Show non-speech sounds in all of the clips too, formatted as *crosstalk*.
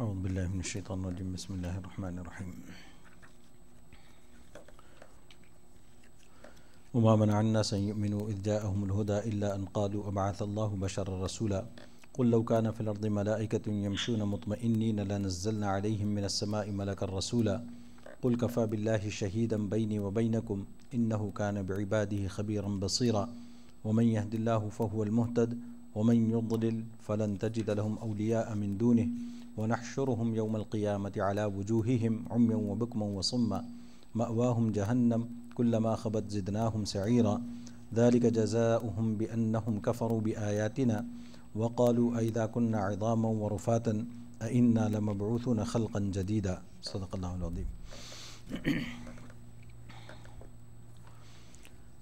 أعوذ بالله من الشيطان الرجيم بسم الله الرحمن الرحيم وما منع الناس أن يؤمنوا إذ جاءهم الهدى إلا أن قالوا أبعث الله بشرا رسولا قل لو كان في الأرض ملائكة يمشون مطمئنين لنزلنا عليهم من السماء ملكا رسولا قل كفى بالله شهيدا بيني وبينكم إنه كان بعباده خبيرا بصيرا ومن يهد الله فهو المهتد ومن يضلل فلن تجد لهم أولياء من دونه ونحشرهم يوم القيامة على وجوههم عميا وبكما وصما مأواهم جهنم كلما خبت زدناهم سعيرا ذلك جزاؤهم بأنهم كفروا بآياتنا وقالوا أئذا كنا عظاما ورفاتا أئنا لمبعوثون خلقا جديدا صدق الله العظيم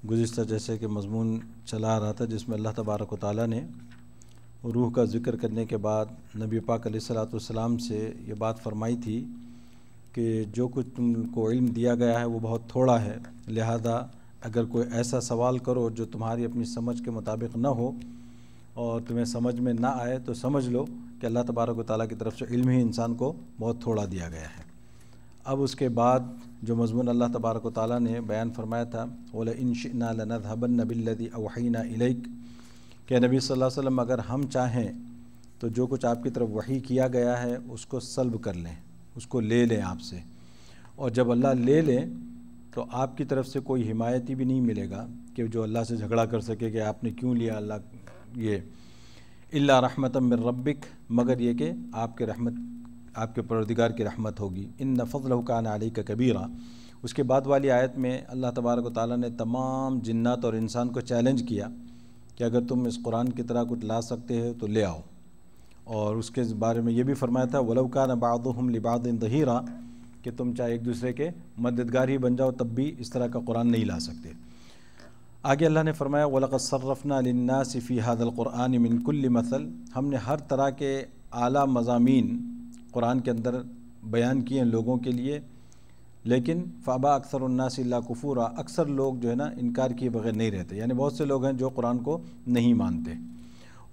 गुज्त जैसे कि मजमून चला रहा था जिसमें अल्लाह तबारक ताली ने रूह का ज़िक्र करने के बाद नबी पाक सलाम से ये बात फरमाई थी कि जो कुछ तुमको इल्म दिया गया है वो बहुत थोड़ा है लिहाजा अगर कोई ऐसा सवाल करो जो तुम्हारी अपनी समझ के मुताबिक ना हो और तुम्हें समझ में ना आए तो समझ लो कि अल्लाह तबारक ताली की तरफ से इल्म ही इंसान को बहुत थोड़ा दिया गया है अब उसके बाद जो मजमून अल्लाह तबारक ताली ने बयान फरमाया था ओला इनशना लनदहबन नबिल्लदी अवहीना इलैक के नबी सल्लल्लाहु अलैहि वसल्लम अगर हम चाहें तो जो कुछ आपकी तरफ वही किया गया है उसको सल्ब कर लें उसको ले लें आपसे और जब अल्लाह ले लें तो आपकी तरफ से कोई हिमायती भी नहीं मिलेगा कि जो अल्लाह से झगड़ा कर सके कि आपने क्यों लिया अल्लाह ये अल्ला रहमत मिर मगर ये कि आपके रहमत आपके परदिगार की रहमत होगी इन नफ़ल का नाली का कबीरा उसके बाद वाली आयत में अल्लाह तबारक ताली ने तमाम जन्त और इंसान को चैलेंज किया कि अगर तुम इस कुरान की तरह कुछ ला सकते हो तो ले आओ और उसके बारे में ये भी फरमाया था वलवकान बाद हम लिबाद दहीरा कि तुम चाहे एक दूसरे के मददगार ही बन जाओ तब भी इस तरह का कुरान नहीं ला सकते आगे अल्लाह ने फरमाया सर्रफ़ना लन्ना सिफ़ी हादल कुरान मिनकुल्ली मसल हमने हर तरह के आला मजामी कुरान के अंदर बयान किए हैं लोगों के लिए लेकिन फ़ाबा अक्सर उन्नासिल्ला कफूरा अक्सर लोग जो है ना इनकार किए बगैर नहीं रहते यानी बहुत से लोग हैं जो कुरान को नहीं मानते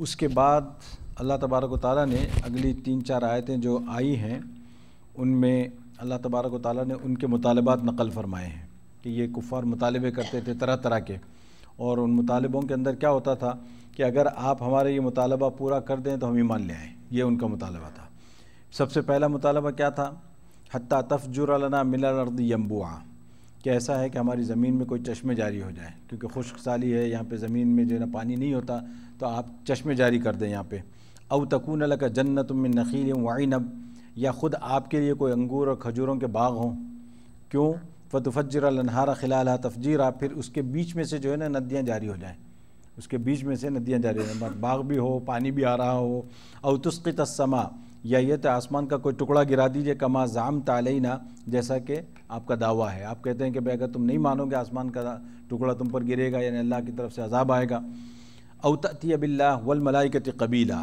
उसके बाद अल्लाह तबारक ताली ने अगली तीन चार आयतें जो आई हैं उनमें अल्लाह तबारक ताली ने उनके मुतालबात नकल फरमाए हैं कि ये कुफ़ार मुतालबे करते थे तरह तरह के और उन मुतालबों के अंदर क्या होता था कि अगर आप हमारा ये मुतालबा पूरा कर दें तो हम ईमान ले आएँ ये उनका मुतालबा था सबसे पहला मुतालबा क्या था हती तफजुरलना मिलरद यम्बुआ कि ऐसा है कि हमारी ज़मीन में कोई चश्मे जारी हो जाए क्योंकि खुश्क साली है यहाँ पे ज़मीन में जो है ना पानी नहीं होता तो आप चश्मे जारी कर दें यहाँ पे अव तकून लगा जन्नत में नखील वाइनब या ख़ुद आपके लिए कोई अंगूर और खजूरों के बाग हों क्यों फ़तफ़जर लनहारा तफजीर आप फिर उसके बीच में से जो है ना नदियाँ जारी हो जाएँ उसके बीच में से नदियाँ जारी हो जाए बाग भी हो पानी भी आ रहा हो तस्कित तस्मा या ये तो आसमान का कोई टुकड़ा गिरा दीजिए कमा जाम तालना जैसा कि आपका दावा है आप कहते हैं कि भाई अगर तुम नहीं मानोगे आसमान का टुकड़ा तुम पर गिरेगा यानी अल्लाह की तरफ से अजाब आएगा अवतती अबिल्ला वल मलाइकत कबीला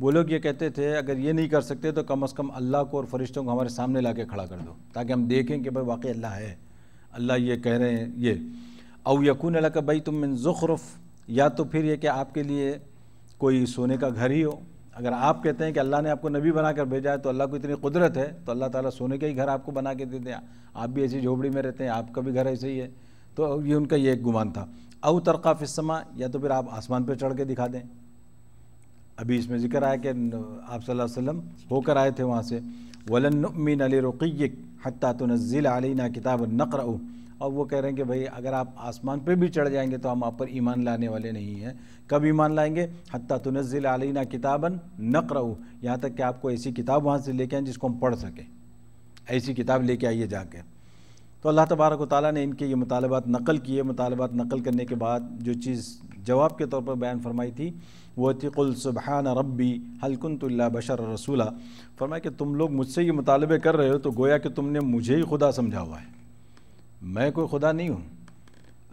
वो लोग ये कहते थे अगर ये नहीं कर सकते तो कम अज़ कम अल्लाह को और फरिश्तों को हमारे सामने ला के खड़ा कर दो ताकि हम देखें कि भाई वाकई अल्लाह है अल्लाह ये कह रहे हैं ये अव यकून अल्लाह का भाई तुम मिन या तो फिर ये कि आपके लिए कोई सोने का घर ही हो अगर आप कहते हैं कि अल्लाह ने आपको नबी बनाकर भेजा है तो अल्लाह को इतनी कुदरत है तो अल्लाह ताला सोने के ही घर आपको बना के देते हैं आप भी ऐसी झोपड़ी में रहते हैं आपका भी घर ऐसे ही है तो ये उनका ये एक गुमान था अव तरका फिसमा या तो फिर आप आसमान पर चढ़ के दिखा दें अभी इसमें जिक्र आया कि आप वसल्लम होकर आए थे वहाँ से वलन मीन अली रुकी हत्या तो नज़ील ना किताब नकर और वो कह रहे हैं कि भाई अगर आप आसमान पे भी चढ़ जाएंगे तो हम आप पर ईमान लाने वाले नहीं हैं कब ईमान लाएंगे हती तुनज़िल आलीना किताबन नक नकरू यहाँ तक कि आपको ऐसी किताब वहाँ से लेके आए जिसको हम पढ़ सकें ऐसी किताब लेके आइए जाके तो अल्लाह तबारक ताली ने इनके ये मुतालबात नकल किए मुतालबात नकल करने के बाद जो चीज़ जवाब के तौर पर बयान फरमाई थी वो थी कुल रब्बी रबी हलकुनतल्ला बशर रसूला फरमाया कि तुम लोग मुझसे ये मुतालबे कर रहे हो तो गोया कि तुमने मुझे ही खुदा समझा हुआ है मैं कोई खुदा नहीं हूँ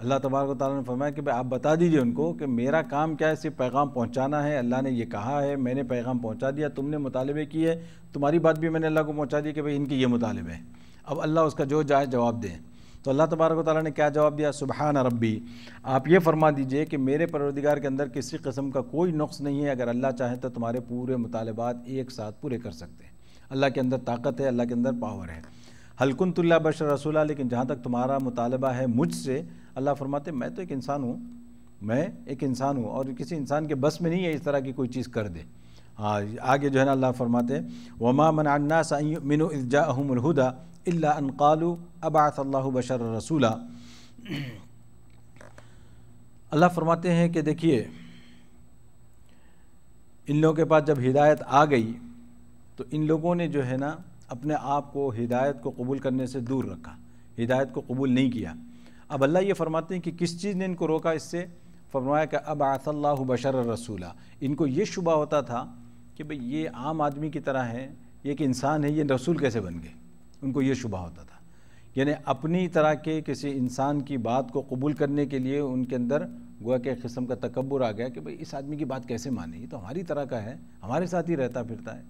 अल्लाह तबारक ताली ने फरमाया कि भाई आप बता दीजिए उनको कि मेरा काम क्या है सिर्फ पैगाम पहुँचाना है अल्लाह ने ये कहा है मैंने पैगाम पहुँचा दिया तुमने मुतालबे किए तुम्हारी बात भी मैंने अल्लाह को पहुँचा दी कि भाई इनके ये मुतालबे हैं अब अल्लाह उसका जो जाए जवाब दें तो अल्लाह तबारक ताली ने क्या जवाब दिया सुबहान रब्बी आप ये फरमा दीजिए कि मेरे परवरदिगार के अंदर किसी कस्म का कोई नुस नहीं है अगर अल्लाह चाहे तो तुम्हारे पूरे मुतालबात एक साथ पूरे कर सकते हैं अल्लाह के अंदर ताकत है अल्लाह के अंदर पावर है हलकुन तुल्ला बशर रसूला लेकिन जहाँ तक तुम्हारा मुतालबा है मुझसे अल्लाह फरमाते मैं तो एक इंसान हूँ मैं एक इंसान हूँ और किसी इंसान के बस में नहीं है इस तरह की कोई चीज़ कर दे हाँ आगे जो है ना अल्लाह फरमाते वमा मना मिनु अहमदा अनकालू अबासल्ला बशर रसूला अल्लाह फरमाते हैं कि देखिए इन लोगों के पास जब हिदायत आ गई तो इन लोगों ने जो है ना अपने आप को हिदायत को कबूल करने से दूर रखा हिदायत को कबूल नहीं किया अब अल्लाह ये फरमाते हैं कि किस चीज़ ने इनको रोका इससे फरमाया कि अब आसल्ला बशर रसूला इनको ये शुबा होता था कि भाई ये आम आदमी की तरह है ये एक इंसान है ये रसूल कैसे बन गए उनको ये शुबा होता था यानी अपनी तरह के किसी इंसान की बात को कबूल करने के लिए उनके अंदर गोया के किस्म का तकबर आ गया कि भाई इस आदमी की बात कैसे माने ये तो हमारी तरह का है हमारे साथ ही रहता फिरता है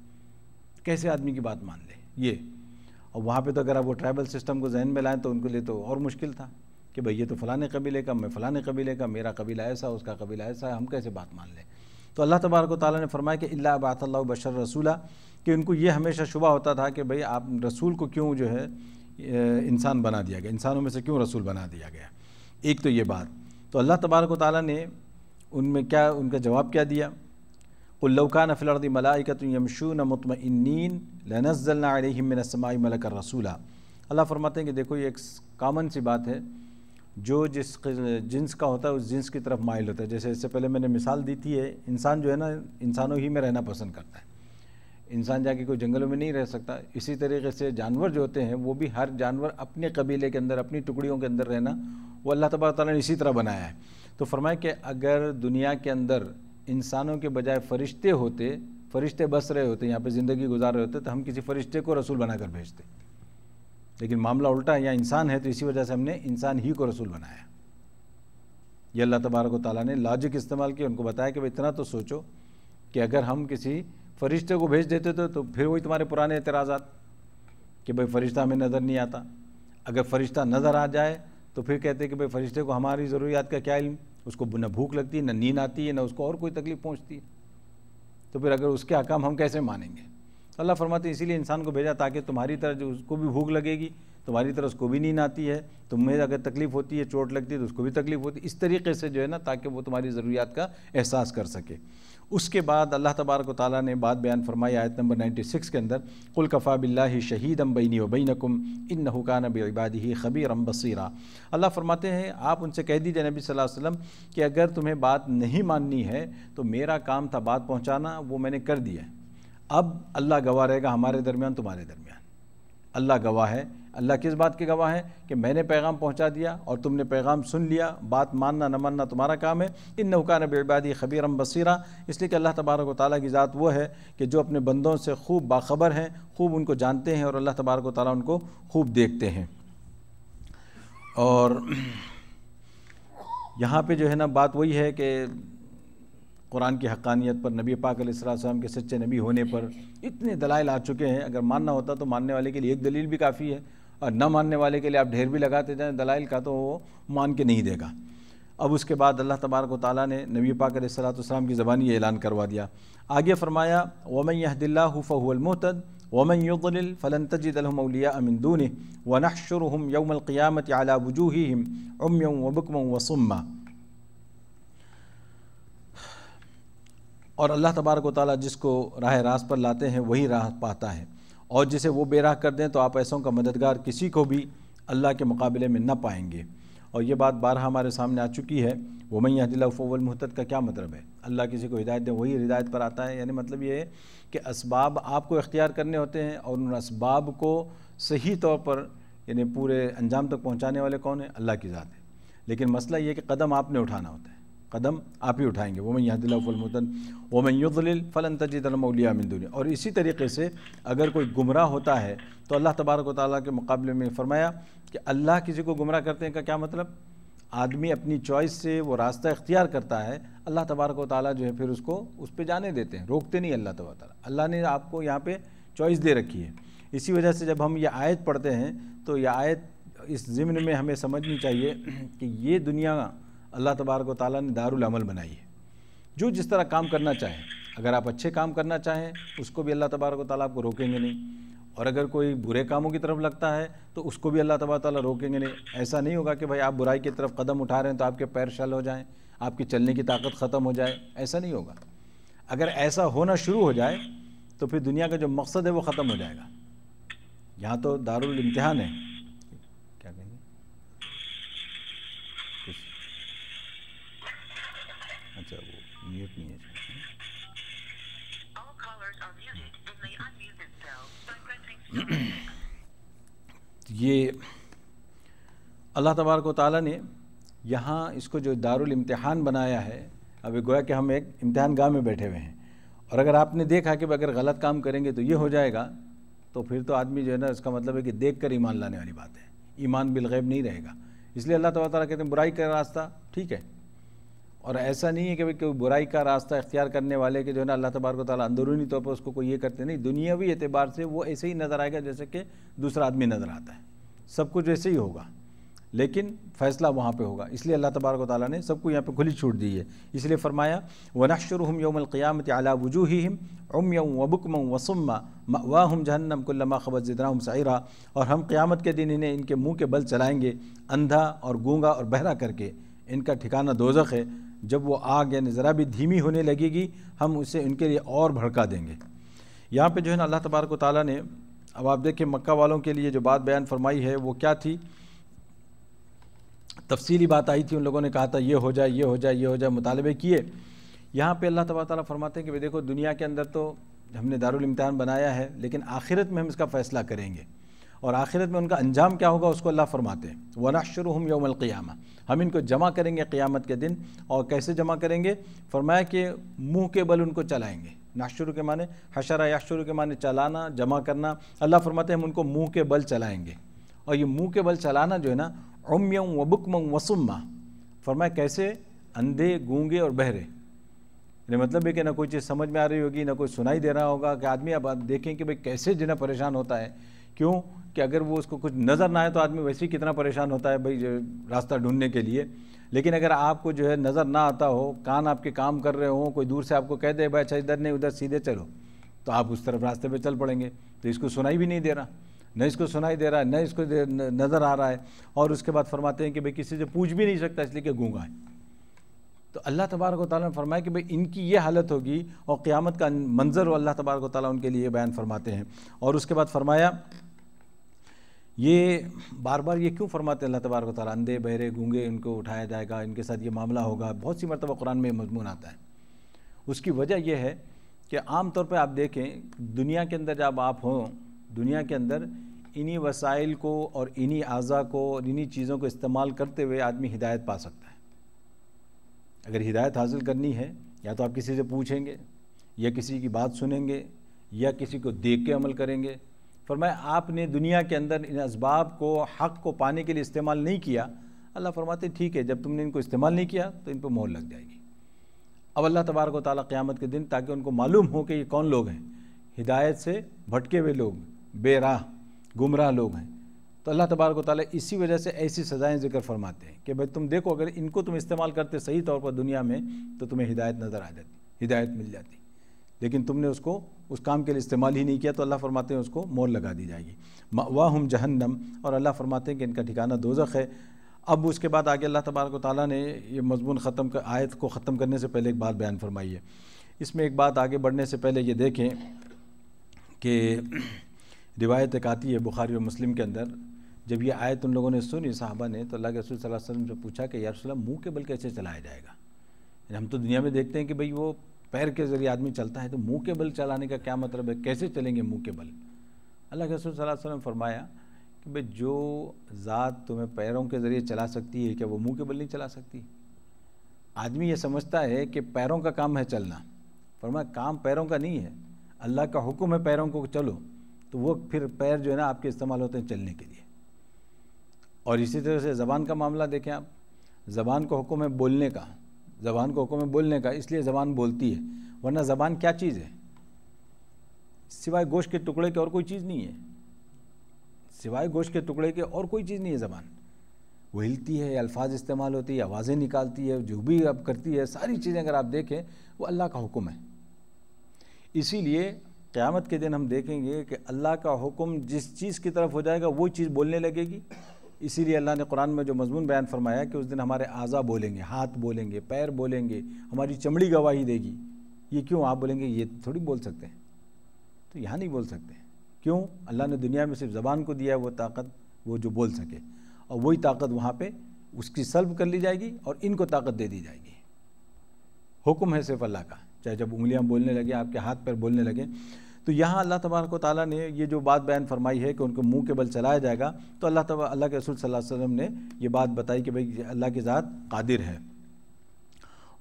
कैसे आदमी की बात मान ले ये और वहाँ पे तो अगर आप वो ट्राइबल सिस्टम को जहन में लाएँ तो उनके लिए तो और मुश्किल था कि भाई ये तो फ़लाने कबीले का मैं फलाने कबीले का मेरा कबीला ऐसा उसका कबीला ऐसा है हम कैसे बात मान लें तो अल्लाह तबारक ताली ने फरमाया कि अल्ला अल्लाह बशर रसूला कि उनको ये हमेशा शुबा होता था कि भाई आप रसूल को क्यों जो है इंसान बना दिया गया इंसानों में से क्यों रसूल बना दिया गया एक तो ये बात तो अल्लाह तबारक ताली ने उनमें क्या उनका जवाब क्या दिया कुल्लौकान फ़िलर्द मलाइकत यमशून मतमिन लनज़ल्लासमाई मलक रसूला अल्लाह फरमाते हैं कि देखो ये एक कामन सी बात है जो जिस जिन्स का होता है उस जिन्स की तरफ माइल होता है जैसे इससे पहले मैंने मिसाल दी थी है इंसान जो है ना इंसानों ही में रहना पसंद करता है इंसान जाके कोई जंगलों में नहीं रह सकता इसी तरीके से जानवर जो होते हैं वो भी हर जानवर अपने कबीले के अंदर अपनी टुकड़ियों के अंदर रहना वो अल्लाह तबारा ने इसी तरह बनाया है तो फरमाए कि अगर दुनिया के अंदर इंसानों के बजाय फरिश्ते होते फरिश्ते बस रहे होते यहाँ पे ज़िंदगी गुजार रहे होते तो हम किसी फरिश्ते को रसूल बनाकर भेजते लेकिन मामला उल्टा है यहाँ इंसान है तो इसी वजह से हमने इंसान ही को रसूल बनाया ये अल्लाह तबारक ताली ने लॉजिक इस्तेमाल किया उनको बताया कि भाई इतना तो सोचो कि अगर हम किसी फरिश्ते को भेज देते तो, तो फिर वही तुम्हारे पुराने एतराज़ा कि भाई फ़रिश्ता हमें नज़र नहीं आता अगर फ़रिश्ता नज़र आ जाए तो फिर कहते कि भाई फ़रिश्ते को हमारी ज़रूरियात का क्या इल्म उसको न भूख लगती है ना नींद आती है न उसको और कोई तकलीफ पहुँचती है तो फिर अगर उसके अकाम हम कैसे मानेंगे तो अल्लाह फरमाते इसीलिए इंसान को भेजा ताकि तुम्हारी तरह जो उसको भी भूख लगेगी तुम्हारी तरह उसको भी नींद आती है तुम्हें अगर तकलीफ़ होती है चोट लगती है तो उसको भी तकलीफ़ होती है इस तरीके से जो है ना ताकि वो तुम्हारी ज़रूरियात का एहसास कर सके उसके बाद अल्लाह तबारक ताली ने बात बयान फरमाई आयत नंबर 96 के अंदर कुल कफ़ा बिल्ला शहीद अम बैनी वबैनकुम इन इबादी ही खबीर अम बसीरा अल्लाह फरमाते हैं आप उनसे कह दीजिए नबी सल्लल्लाहु अलैहि वसल्लम कि अगर तुम्हें बात नहीं माननी है तो मेरा काम था बात पहुँचाना वो मैंने कर दिया अब अल्लाह गवाह रहेगा हमारे दरमियान तुम्हारे दरमियान अल्लाह गवाह है अल्लाह किस बात के गवाह हैं कि मैंने पैगाम पहुंचा दिया और तुमने पैगाम सुन लिया बात मानना न मानना तुम्हारा काम है इन नौकान बेबादी खबीरम बसीरा इसलिए कि अल्लाह तबारक वाली ताली की ज़ात वो है कि जो अपने बंदों से खूब बाखबर हैं खूब उनको जानते हैं और अल्लाह तबारक व ताली उनको खूब देखते हैं और यहाँ पर जो है ना बात वही है कि कुरान की हकानियत पर नबी पाक के सच्चे नबी होने पर इतने दलाइल आ चुके हैं अगर मानना होता तो मानने वाले के लिए एक दलील भी काफ़ी है और न मानने वाले के लिए आप ढेर भी लगाते जाएँ दलाइल का तो वो मान के नहीं देगा अब उसके बाद अल्लाह तबारक ताली ने नबी पाक सलाम की ज़बानी ये ऐलान करवा दिया आगे फरमाया वमन यहदिल्ला फ़हुलमतद वमन युगल फ़लन तजदलिया अमिंदून हम यौमक़ियामत आला वजूहम उम वबकम वसुम्मा और अल्लाह तबारक ताली जिसको राह रास पर लाते हैं वही राह पाता है और जिसे वो बेराह कर दें तो आप ऐसों का मददगार किसी को भी अल्लाह के मुकाबले में न पाएंगे और ये बात बारह हमारे सामने आ चुकी है वमैया दिलाफ़ल महतद का क्या मतलब है अल्लाह किसी को हिदायत दे वही हिदायत पर आता है यानी मतलब ये है कि इसबाब आपको इख्तियार करने होते हैं और उन इसबाब को सही तौर पर यानी पूरे अंजाम तक पहुँचाने वाले कौन है अल्लाह की ज़ात है लेकिन मसला ये कि कदम आपने उठाना होता है कदम आप ही उठाएंगे वो मैं यहदिल्लाफलमतन वमन युद्दलिल फ़लन तजिदलमौलिया मंदूनी और इसी तरीके से अगर कोई गुमराह होता है तो अल्लाह तबारक ताली के मुकाबले में फ़रमाया कि अल्लाह किसी को गुमराह करते हैं का क्या मतलब आदमी अपनी चॉइस से वो रास्ता इख्तियार करता है अल्लाह तबारक ताली जो है फिर उसको उस पर जाने देते हैं रोकते नहीं अल्लाह तबार ताली अल्लाह ने आपको यहाँ पर चॉइस दे रखी है इसी वजह से जब हम ये आयत पढ़ते हैं तो यह आयत इस ज़िम्न में हमें समझनी चाहिए कि ये दुनिया अल्लाह तबारक ताली ने दारुलमल बनाई है जो जिस तरह काम करना चाहें अगर आप अच्छे काम करना चाहें उसको भी अल्लाह तबारक ताली आपको रोकेंगे नहीं और अगर कोई बुरे कामों की तरफ लगता है तो उसको भी अल्लाह तबारक ताली रोकेंगे नहीं ऐसा नहीं होगा कि भाई आप बुराई की तरफ कदम उठा रहे हैं तो आपके पैर शल हो जाएँ आपकी चलने की ताकत ख़त्म हो जाए ऐसा नहीं होगा अगर ऐसा होना शुरू हो जाए तो फिर दुनिया का जो मकसद है वो ख़त्म हो जाएगा यहाँ तो दारुल इम्तहान है *clears throat* ये अल्लाह तबारक ताली ने यहाँ इसको जो दारुल इम्तिहान बनाया है अभी गोया कि हम एक इम्तहान गाह में बैठे हुए हैं और अगर आपने देखा कि अगर गलत काम करेंगे तो ये हो जाएगा तो फिर तो आदमी जो है ना इसका मतलब है कि देख कर ईमान लाने वाली बात है ईमान बिलगैब नहीं रहेगा इसलिए अल्लाह तबारा कहते हैं बुराई का रास्ता ठीक है और ऐसा नहीं है कि भाई कोई बुराई का रास्ता इख्तियार करने वाले के जो है ना अल्लाह तबारक ताली अंदरूनी तौर पर उसको कोई ये करते नहीं दुनियावी एतबार से वो ऐसे ही नज़र आएगा जैसे कि दूसरा आदमी नज़र आता है सब कुछ ऐसे ही होगा लेकिन फ़ैसला वहाँ पे होगा इसलिए अल्लाह तबारक ताली ने सबको यहाँ पे खुली छूट दी है इसलिए फ़रमाया व नशर हम योमक़ियामत अला ही हम उम यम वबुकम वसुम्मा वाह हम जहन्नम कुल्लमा खबत ज़दराम सायरा और हम क़्यामत के दिन इन्हें इनके मुँह के बल चलाएँगे अंधा और गूंगा और बहरा करके इनका ठिकाना दोजख है जब वो आग यानी ज़रा भी धीमी होने लगेगी हम उसे उनके लिए और भड़का देंगे यहाँ पे जो है ना अल्लाह तबारक ताली ने अब आप देखें मक्का वालों के लिए जो बात बयान फरमाई है वो क्या थी तफसीली बात आई थी उन लोगों ने कहा था ये हो जाए ये हो जाए ये हो जाए मुतालबे किए यहाँ पे अल्लाह तबार ताली फरमाते हैं कि भाई देखो दुनिया के अंदर तो हमने दारुल इम्तहान बनाया है लेकिन आखिरत में हम इसका फ़ैसला करेंगे और आखिरत में उनका अंजाम क्या होगा उसको अल्लाह फरमाते हैं वना शुरू हम यौमलक़ियामा हम इनको जमा करेंगे क़ियामत के दिन और कैसे जमा करेंगे फरमाया कि मुँह के बल उनको चलाएँगे नाशुरु के माने हशरा याशुरू के माने चलाना जमा करना अल्लाह फरमाते हम उनको मुँह के बल चलाएँगे और ये मुँह के बल चलाना जो है ना व बुकम वसुमा फरमाए कैसे अंधे गूँगे और बहरे यानी मतलब है कि ना कोई चीज़ समझ में आ रही होगी ना कोई सुनाई दे रहा होगा कि आदमी अब देखें कि भाई कैसे जिन्हें परेशान होता है क्यों कि अगर वो उसको कुछ नज़र ना आए तो आदमी वैसे ही कितना परेशान होता है भाई रास्ता ढूंढने के लिए लेकिन अगर आपको जो है नज़र ना आता हो कान आपके काम कर रहे हो कोई दूर से आपको कह दे भाई अच्छा इधर नहीं उधर सीधे चलो तो आप उस तरफ रास्ते पर चल पड़ेंगे तो इसको सुनाई भी नहीं दे रहा न इसको सुनाई दे रहा है न इसको नज़र आ रहा है और उसके बाद फरमाते हैं कि भाई किसी से पूछ भी नहीं सकता इसलिए कि गूँगा है तो अल्लाह तबारक ताली ने फरमाया कि भाई इनकी ये हालत होगी और क़्यामत का मंज़र अल्लाह तबारक ताली उनके लिए बयान फरमाते हैं और उसके बाद फरमाया ये बार बार ये क्यों फरमाते अल्लाह तबारक ताली अंधे बहरे गूंगे इनको उठाया जाएगा इनके साथ ये मामला होगा बहुत सी मरतबा कुरान में मजमून आता है उसकी वजह यह है कि आम तौर पर आप देखें दुनिया के अंदर जब आप हों दुनिया के अंदर इन्हीं वसाइल को और इन्हीं अज़ा को और इन्हीं चीज़ों को इस्तेमाल करते हुए आदमी हिदायत पा सकता है अगर हिदायत हासिल करनी है या तो आप किसी से पूछेंगे या किसी की बात सुनेंगे या किसी को देख के अमल करेंगे फरमाए आपने दुनिया के अंदर इन इसबाब को हक़ को पाने के लिए इस्तेमाल नहीं किया अल्लाह फरमाते ठीक है जब तुमने इनको इस्तेमाल नहीं किया तो इन पर मोहर लग जाएगी अब अल्लाह तबारक ताली क़्यामत के दिन ताकि उनको मालूम हो कि ये कौन लोग हैं हिदायत से भटके हुए लोग बेराह गुमराह लोग हैं तो अल्लाह तबारक ताली इसी वजह से ऐसी सज़ाएँ ज़िक्र फरमाते हैं कि भाई तुम देखो अगर इनको तुम इस्तेमाल करते सही तौर पर दुनिया में तो तुम्हें हिदायत नज़र आ जाती हिदायत मिल जाती लेकिन तुमने उसको उस काम के लिए इस्तेमाल ही नहीं किया तो अल्लाह फरमाते हैं उसको मोर लगा दी जाएगी वाह हम जहन्नम और अल्लाह फरमाते हैं कि इनका ठिकाना दोजख है अब उसके बाद आगे अल्लाह तबारक ताली ने यह मजमून ख़त्म कर आयत को ख़त्म करने से पहले एक बात बयान फरमाई है इसमें एक बात आगे बढ़ने से पहले ये देखें कि रिवायत एक आती है बुखारी और मुस्लिम के अंदर जब ये आयत उन लोगों ने सुनी साहबा ने तो अल्लाह के रसूल वसल्लम से पूछा कि यार मुँह के बल कैसे चलाया जाएगा हम तो दुनिया में देखते हैं कि भाई वो पैर के जरिए आदमी चलता है तो मुंह के बल चलाने का क्या मतलब है कैसे चलेंगे मुंह के बल अल्लाह रसूल सल्लल्लाहु ने फरमाया कि भाई जो ज़ात तुम्हें पैरों के ज़रिए चला सकती है क्या वो मुंह के बल नहीं चला सकती आदमी ये समझता है कि पैरों का काम है चलना फरमाया काम पैरों का नहीं है अल्लाह का हुक्म है पैरों को चलो तो वो फिर पैर जो है ना आपके इस्तेमाल होते हैं चलने के लिए और इसी तरह से ज़बान का मामला देखें आप ज़बान का हुक्म है बोलने का ज़बान को हुक्म है बोलने का इसलिए ज़बान बोलती है वरना ज़बान क्या चीज़ है सिवाय गोश्त के टुकड़े के और कोई चीज़ नहीं है सिवाय गोश्त के टुकड़े के और कोई चीज़ नहीं है ज़बान वो हिलती है अल्फाज इस्तेमाल होती है आवाज़ें निकालती है जो भी आप करती है सारी चीज़ें अगर आप देखें वो अल्लाह का हुक्म है इसीलिए क़्यामत के दिन हम देखेंगे कि अल्लाह का हुक्म जिस चीज़ की तरफ हो जाएगा वो चीज़ बोलने लगेगी इसीलिए अल्लाह ने कुरान में जो मजमून बयान फरमाया कि उस दिन हमारे आज़ा बोलेंगे हाथ बोलेंगे पैर बोलेंगे हमारी चमड़ी गवाही देगी ये क्यों आप बोलेंगे ये थोड़ी बोल सकते हैं तो यहाँ नहीं बोल सकते क्यों अल्लाह ने दुनिया में सिर्फ ज़बान को दिया है वो ताकत वो जो बोल सके और वही ताकत वहाँ पर उसकी सल्ब कर ली जाएगी और इनको ताकत दे दी जाएगी हुक्म है सिर्फ अल्लाह का चाहे जब उंगलियाँ बोलने लगे आपके हाथ पैर बोलने लगे तो यहाँ अल्लाह तबारक ताली ने ये जो बात बयान फरमाई है कि उनको मुँह के बल चलाया जाएगा तो अल्लाह तब अल्लाह के रसूल वसम ने यह बात बताई कि भाई अल्लाह की ज़ात कादिर है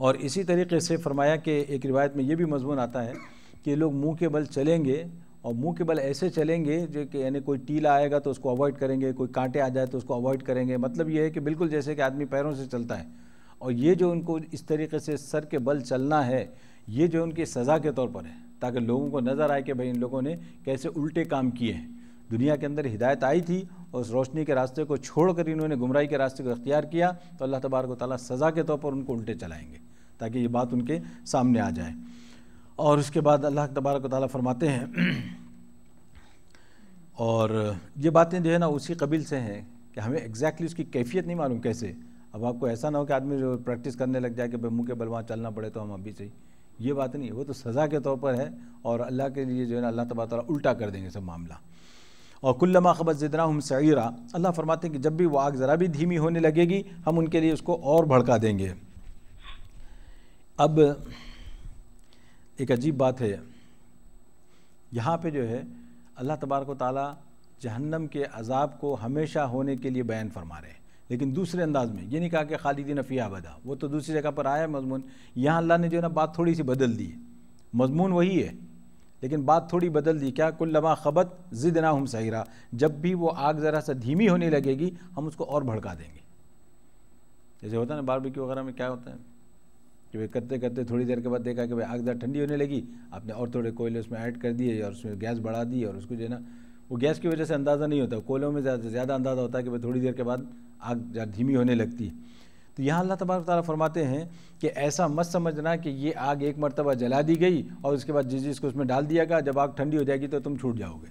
और इसी तरीके से फरमाया कि एक रिवायत में ये भी मजमून आता है कि लोग मुँह के बल चलेंगे और मुँह के बल ऐसे चलेंगे जो कि यानी कोई टीला आएगा तो उसको अवॉइड करेंगे कोई कांटे आ जाए तो उसको अवॉइड करेंगे मतलब ये है कि बिल्कुल जैसे कि आदमी पैरों से चलता है और ये जो उनको इस तरीके से सर के बल चलना है ये जो उनकी सज़ा के तौर पर है ताकि लोगों को नज़र आए कि भाई इन लोगों ने कैसे उल्टे काम किए हैं दुनिया के अंदर हिदायत आई थी और उस रोशनी के रास्ते को छोड़कर इन्होंने गुमराही के रास्ते को अख्तियार किया तो अल्लाह तबारक ताली सज़ा के तौर पर उनको उल्टे चलाएँगे ताकि ये बात उनके सामने आ जाए और उसके बाद अल्लाह तबारक ताली फरमाते हैं और ये बातें जो है ना उसी कबील से हैं कि हमें एग्जैक्टली उसकी कैफियत नहीं मालूम कैसे अब आपको ऐसा ना हो कि आदमी जो प्रैक्टिस करने लग जाए कि भाई मुँह के बलवा चलना पड़े तो हम अभी से ही ये बात नहीं वो तो सज़ा के तौर पर है और अल्लाह के लिए जो है ना अल्लाह तबारा उल्टा कर देंगे सब मामला और कुल्लमा खबर ज़िदना हम सीरा अल्लाह फरमाते हैं कि जब भी वो आग ज़रा भी धीमी होने लगेगी हम उनके लिए उसको और भड़का देंगे अब एक अजीब बात है यहाँ पे जो है अल्लाह तबारक ताली जहन्नम के अजाब को हमेशा होने के लिए बयान फरमा रहे हैं लेकिन दूसरे अंदाज में ये नहीं कहा कि खालिदी नफ़ी आबदा वो तो दूसरी जगह पर आया मजमून यहाँ अल्लाह ने जो है ना बात थोड़ी सी बदल दी है मजमून वही है लेकिन बात थोड़ी बदल दी क्या कुल लमा खबत ज़िद ना हम सहीरा जब भी वो आग ज़रा सा धीमी होने लगेगी हम उसको और भड़का देंगे जैसे होता है ना बारबेक्यू वगैरह में क्या होता है कि भाई करते करते थोड़ी देर के बाद देखा कि भाई आग ज़रा ठंडी होने लगी आपने और थोड़े कोयले उसमें ऐड कर दिए और उसमें गैस बढ़ा दी और उसको जो है ना वो गैस की वजह से अंदाज़ा नहीं होता कोयलों में ज़्यादा ज़्यादा अंदाज़ा होता है कि भाई थोड़ी देर के बाद आग ज़्यादा धीमी होने लगती है तो यहाँ अल्लाह तबारक तारा फरमाते हैं कि ऐसा मत समझना कि ये आग एक मरतबा जला दी गई और उसके बाद जिस जिसको को उसमें डाल दिया गया जब आग ठंडी हो जाएगी तो तुम छूट जाओगे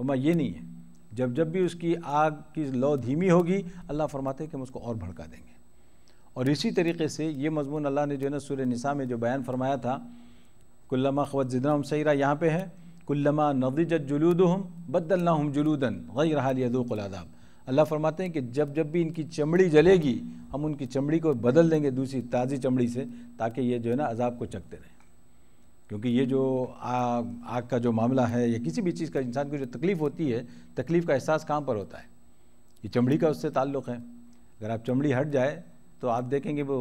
वमा ये नहीं है जब जब भी उसकी आग की लौ धीमी होगी अल्लाह फरमाते हैं कि हम उसको और भड़का देंगे और इसी तरीके से ये मजमून अल्लाह ने जो है ना सूर्य निसा में जो बयान फरमाया था कुल्लमा खवत जिदना हम यहाँ पर है कुल्लमा नदीजत जलूदहम बदलना हम जलूदन गई रहालियदोकलादाब अल्लाह फरमाते हैं कि जब जब भी इनकी चमड़ी जलेगी हम उनकी चमड़ी को बदल देंगे दूसरी ताज़ी चमड़ी से ताकि ये जो है ना अजाब को चकते रहें क्योंकि ये जो आग आग का जो मामला है या किसी भी चीज़ का इंसान को जो तकलीफ़ होती है तकलीफ़ का एहसास कहाँ पर होता है ये चमड़ी का उससे ताल्लुक़ है अगर आप चमड़ी हट जाए तो आप देखेंगे वो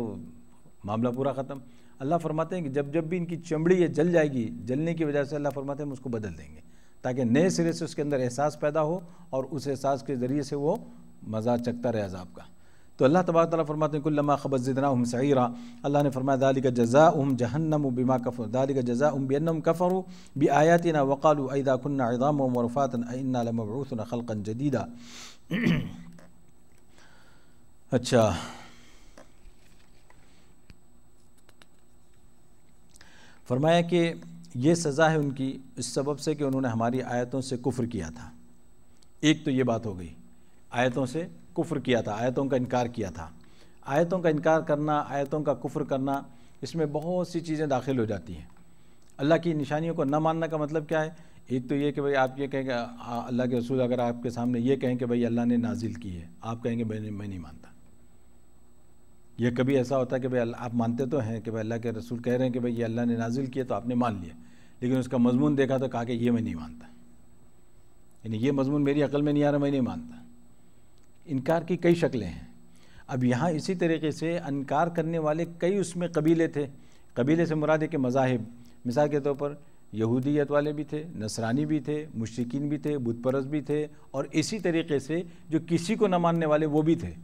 मामला पूरा ख़त्म अल्लाह फरमाते हैं कि जब जब भी इनकी चमड़ी ये जल जाएगी जलने की वजह से अल्लाह फरमाते हैं हम उसको बदल देंगे ताकि नए सिरे से उसके अंदर एहसास पैदा हो और उस एहसास के ज़रिए से वो मज़ा चकता रहे अजाब का तो अल्लाह तबार तला फरमाते हैं कुल्लमा खबजना उम सईरा अल्लाह ने फरमाया दाली का जजा उम जहन्नम बिमा कफर दाली का जजा उम बेनम कफ़र बी आयातिन वक़ाल अदा खन्ना अदाम वरफ़ातन इन्ना खलकन जदीदा *clears throat* अच्छा फरमाया कि ये सज़ा है उनकी इस सबब से कि उन्होंने हमारी आयतों से कुफ्र किया था एक तो ये बात हो गई आयतों से कुफ्र किया था आयतों का इनकार किया था आयतों का इनकार करना आयतों का कुफ्र करना इसमें बहुत सी चीज़ें दाखिल हो जाती हैं अल्लाह की निशानियों को न मानने का मतलब क्या है एक तो ये कि भाई आप ये कहें अल्लाह के रसूल अगर आपके सामने ये कहें कि भाई अल्लाह ने नाजिल की है आप कहेंगे मैं नहीं मानता ये कभी ऐसा होता है कि भाई आप मानते तो हैं कि भाई अल्लाह के रसूल कह रहे हैं कि भाई ये अल्लाह ने नाजिल किया तो आपने मान लिया लेकिन उसका मजमून देखा तो कहा कि ये मैं नहीं मानता यानी ये मजमून मेरी अकल में नहीं आ रहा मैं नहीं मानता इनकार की कई शक्लें हैं अब यहाँ इसी तरीके से इनकार करने वाले कई उसमें कबीले थे कबीले से मुराद है कि मजाहब मिसाल के तौर पर यहूदीत वाले भी थे नसरानी भी थे मुश्किन भी थे बुतपरस भी थे और इसी तरीके से जो किसी को न मानने वाले वो भी थे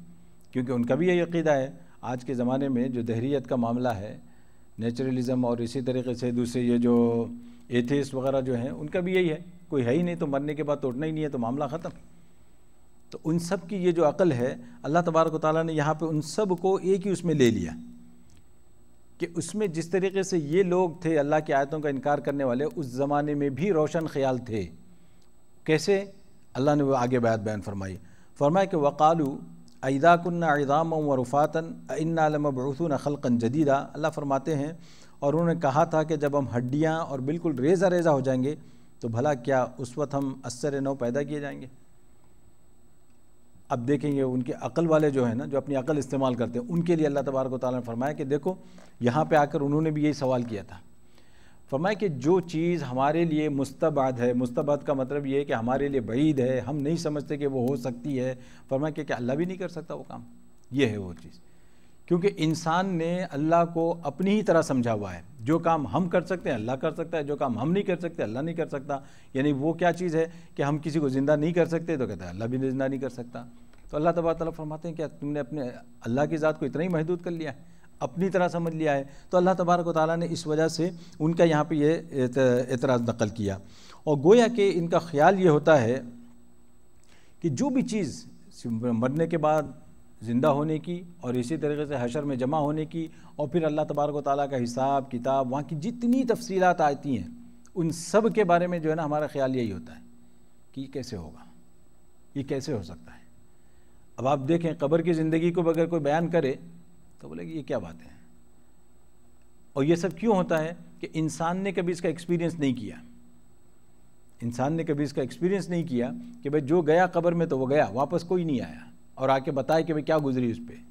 क्योंकि उनका भी यह अकीदा है आज के ज़माने में जो दहरीत का मामला है नेचुरलिज़म और इसी तरीके से दूसरे ये जो एथेस वगैरह जो हैं उनका भी यही है कोई है ही नहीं तो मरने के बाद तोड़ना ही नहीं है तो मामला ख़त्म तो उन सब की ये जो अकल है अल्लाह तबारक ताली ने यहाँ पर उन सब को एक ही उसमें ले लिया कि उसमें जिस तरीके से ये लोग थे अल्लाह की आयतों का इनकार करने वाले उस ज़माने में भी रोशन ख्याल थे कैसे अल्लाह ने वो आगे बात बयान फरमाई फरमाया कि वक़ालू अदाकन अज़ाम व रफ़ातन इन्नालमबूसन खलकन जदीदा अल्लाह फरमाते हैं और उन्होंने कहा था कि जब हम हड्डियाँ और बिल्कुल रेज़ा रेज़ा हो जाएंगे तो भला क्या उस वक्त हम असर नौ पैदा किए जाएंगे अब देखेंगे उनके अकल वाले जो हैं ना जो अपनी अकल इस्तेमाल करते हैं उनके लिए अल्लाह तबारक ताली ने फरमाया कि देखो यहाँ पर आकर उन्होंने भी यही सवाल किया था फरमाए कि जो चीज़ हमारे लिए मुस्तबाद है मुस्तबाद का मतलब ये है कि हमारे लिए बईद है हम नहीं समझते कि वो हो सकती है फरमाए कि अल्लाह भी नहीं कर सकता वो काम ये है वो चीज़ क्योंकि इंसान ने अल्लाह को अपनी ही तरह समझा हुआ है जो काम हम कर सकते हैं अल्लाह कर सकता है जो काम हम नहीं कर सकते अल्लाह नहीं कर सकता यानी वो क्या चीज़ है कि हम किसी को ज़िंदा नहीं कर सकते तो कहते हैं अल्लाह भी ज़िंदा नहीं कर सकता तो अल्लाह तबारा फरमाते हैं क्या तुमने अपने अल्लाह की ज़ात को इतना ही महदूद कर लिया है अपनी तरह समझ लिया है तो अल्लाह तबारक ताली ने इस वजह से उनका यहाँ पर यह एतराज़ नकल किया और गोया कि इनका ख्याल ये होता है कि जो भी चीज़ मरने के बाद ज़िंदा होने की और इसी तरीके से हशर में जमा होने की और फिर अल्लाह तबारक ताली का हिसाब किताब वहाँ की जितनी तफसीलत आती हैं उन सब के बारे में जो है ना हमारा ख्याल यही होता है कि ये कैसे होगा ये कैसे हो सकता है अब आप देखें कबर की ज़िंदगी को अगर कोई बयान करे तो बोले कि ये क्या बात है और ये सब क्यों होता है कि इंसान ने कभी इसका एक्सपीरियंस नहीं किया इंसान ने कभी इसका एक्सपीरियंस नहीं किया कि भाई जो गया कब्र में तो वो गया वापस कोई नहीं आया और आके बताए कि भाई क्या गुजरी उस पर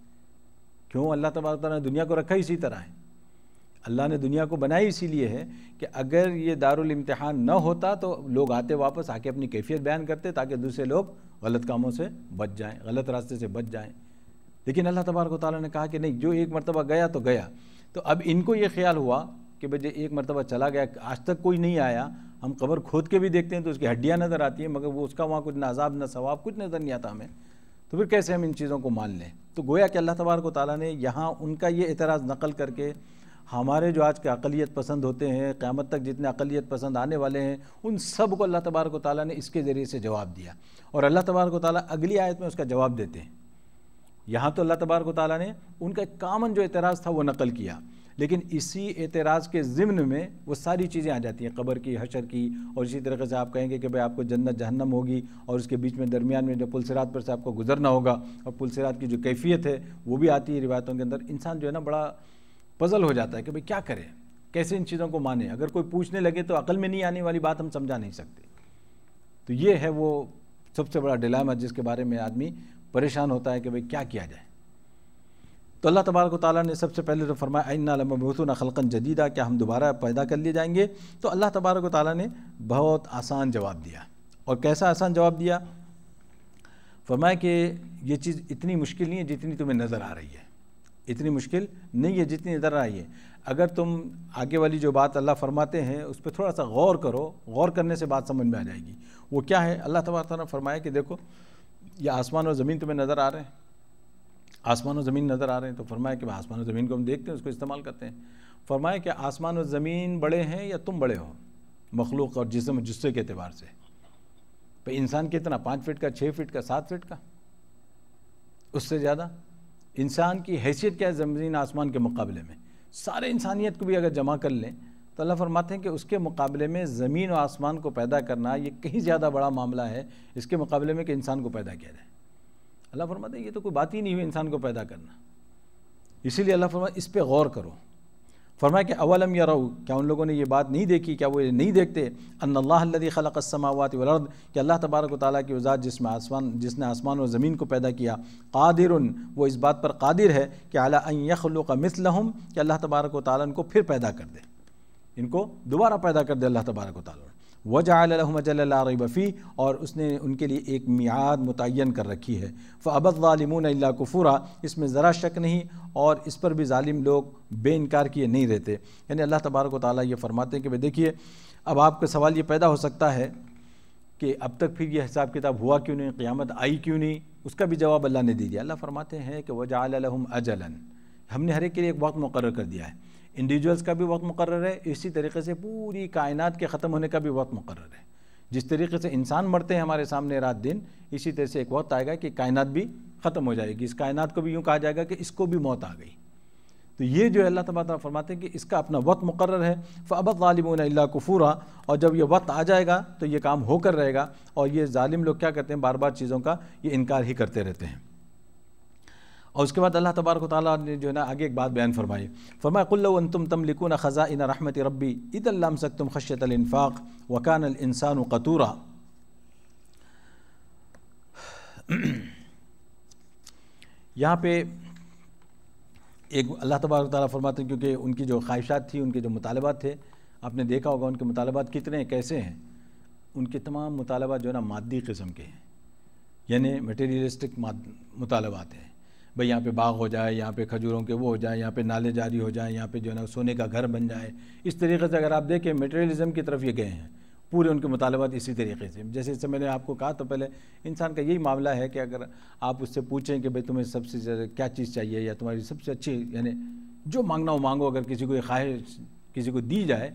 क्यों अल्लाह तबारक ने दुनिया को रखा इसी तरह है अल्लाह ने दुनिया को बनाई इसीलिए है कि अगर ये दारुल इम्तिहान न होता तो लोग आते वापस आके अपनी कैफियत बयान करते ताकि दूसरे लोग गलत कामों से बच जाएं गलत रास्ते से बच जाएं लेकिन अल्लाह तबारक ताली ने कहा कि नहीं जो एक मरतबा गया तो गया तो अब इनको ये ख्याल हुआ कि भाई एक मरतबा चला गया आज तक कोई नहीं आया हम कबर खोद के भी देखते हैं तो उसकी हड्डियाँ नज़र आती हैं मगर वो उसका वहाँ कुछ नाजाब ना सवाब कुछ नज़र नहीं आता हमें तो फिर कैसे हम इन चीज़ों को मान लें तो गोया कि अल्लाह तबारक ताली ने यहाँ उनका ये एतराज़ नकल करके हमारे जो आज के अकलीत पसंद होते हैं क़्यामत तक जितने अकलीत पसंद आने वाले हैं उन सब को अल्लाह तबारक ताली ने इसके ज़रिए से जवाब दिया और अल्लाह तबारक ताली अगली आयत में उसका जवाब देते हैं यहाँ तो अल्लाह तबारक ताली ने उनका एक कामन जो एतराज़ था वो नकल किया लेकिन इसी एतराज़ के ज़िम्न में वो सारी चीज़ें आ जाती हैं कबर की हशर की और इसी तरीके से आप कहेंगे कि भाई आपको जन्नत जहन्नम होगी और उसके बीच में दरमियान में जो पुलसरात पर से आपको गुजरना होगा और पुलसरात की जो कैफियत है वो भी आती है रिवायतों के अंदर इंसान जो है ना बड़ा पज़ल हो जाता है कि भाई क्या करें कैसे इन चीज़ों को माने अगर कोई पूछने लगे तो अकल में नहीं आने वाली बात हम समझा नहीं सकते तो ये है वो सबसे बड़ा डिलामा जिसके बारे में आदमी परेशान होता है कि भाई क्या किया जाए तो अल्लाह तबारक ताली ने सबसे पहले तो फरमाया इन्ना लमबूसन खलकन जदीदा क्या हम दोबारा पैदा कर लिए जाएंगे तो अल्लाह तबारक ताली ने बहुत आसान जवाब दिया और कैसा आसान जवाब दिया फरमाया कि ये चीज़ इतनी मुश्किल नहीं है जितनी तुम्हें नज़र आ रही है इतनी मुश्किल नहीं है जितनी नज़र आ रही है अगर तुम आगे वाली जो बात अल्लाह फरमाते हैं उस पर थोड़ा सा गौर करो गौर करने से बात समझ में आ जाएगी वो क्या है अल्लाह तबारक ने फरमाया कि देखो ये आसमान और ज़मीन तुम्हें नज़र आ रहे हैं आसमान और ज़मीन नज़र आ रहे हैं तो फरमाया कि आसमान और ज़मीन को हम देखते हैं उसको इस्तेमाल करते हैं फरमाया कि आसमान और ज़मीन बड़े हैं या तुम बड़े हो मखलूक और जिसम जुस्से के अतबार से भाई इंसान कितना पाँच फिट का छः फिट का सात फिट का उससे ज़्यादा इंसान की हैसियत क्या है ज़मीन आसमान के मुकाबले में सारे इंसानियत को भी अगर जमा कर लें तो अल्लाह फरमाते हैं कि उसके मुकाबले में ज़मीन और आसमान को पैदा करना ये कहीं ज़्यादा बड़ा मामला है इसके मुकाबले में कि इंसान को पैदा किया जाए अल्लाह फरमाते हैं ये तो कोई बात ही नहीं हुई इंसान को पैदा करना इसीलिए अल्लाह फरमा इस पर गौर करो फरमाया कि अवलम या रहू क्या उन लोगों ने ये बात नहीं देखी क्या वो ये नहीं देखते अन्ल्लादी खलकसमावत वर्द कि अल्लाह तबारक ताली की वजात जिसमें आसमान जिसने आसमान और ज़मीन को पैदा किया कादिर वो इस बात पर कादिर है कि अला यखलुक मिसलहम कि अल्लाह तबारक ताली उनको फिर पैदा कर दे इनको दोबारा पैदा कर दिया अल्लाह तबारक वाली वजाबफ़ी और उसने उनके लिए एक मियाद मुतन कर रखी है फ़बत ालिमून कफ़ूरा इसमें ज़रा शक नहीं और इस पर भी ालिम लोग बेनकार किए नहीं रहते यानी अल्लाह तबारक वाली ये फरमाते हैं कि भाई देखिए अब आपका सवाल ये पैदा हो सकता है कि अब तक फिर यह हिसाब किताब हुआ क्यों नहीं क़्यामत आई क्यों नहीं उसका भी जवाब अल्लाह ने दे दिया अल्लाह फरमाते हैं कि वजालहम अजलन हमने हर एक के लिए एक वक्त मुकर कर दिया है इंडिविजुअल्स का भी वक्त मुकर है इसी तरीके से पूरी कायनात के ख़त्म होने का भी वक्त मुकर है जिस तरीके से इंसान मरते हैं हमारे सामने रात दिन इसी तरह से एक वक्त आएगा कि कायनात भी ख़त्म हो जाएगी इस कायनात को भी यूँ कहा जाएगा कि इसको भी मौत आ गई तो ये जो है अल्लाह तबारा फरमाते हैं कि इसका अपना वक्त मुकर है फ़बत ालिमून अल्ला कफूरा और जब ये वक्त आ जाएगा तो ये काम होकर रहेगा और ये ालिम लोग क्या करते हैं बार बार चीज़ों का ये इनकार ही करते रहते हैं और उसके बाद अल्लाह तबारक ने जो है ना आगे एक बात बयान फरमाई फ़रमाकुल्लम तुम तम लिकुन ख़ज़ा इन रहमत रबी तुम सकतम अलफाक वकान इंसान कतूरा *clears throat* यहाँ पे एक अल्लाह तबारक ताली फरमाते हैं क्योंकि उनकी जो ख्वाहिशात थी उनके जो मुतालबात थे आपने देखा होगा उनके मुतालबात कितने कैसे हैं उनके तमाम मुतालबात जो है ना मादी किस्म के हैं यानी मटेरियलिस्टिक मुतालबात हैं भाई यहाँ पे बाग हो जाए यहाँ पे खजूरों के वो हो जाए यहाँ पे नाले जारी हो जाए यहाँ पे जो है ना सोने का घर बन जाए इस तरीके से अगर आप देखें मटेरियलिज़म की तरफ ये गए हैं पूरे उनके मुतालबात इसी तरीके से जैसे जैसे मैंने आपको कहा तो पहले इंसान का यही मामला है कि अगर आप उससे पूछें कि भाई तुम्हें सबसे ज़्यादा क्या चीज़ चाहिए या तुम्हारी सबसे अच्छी यानी जो मांगना हो मांगो अगर किसी को ये ख्वाहिश किसी को दी जाए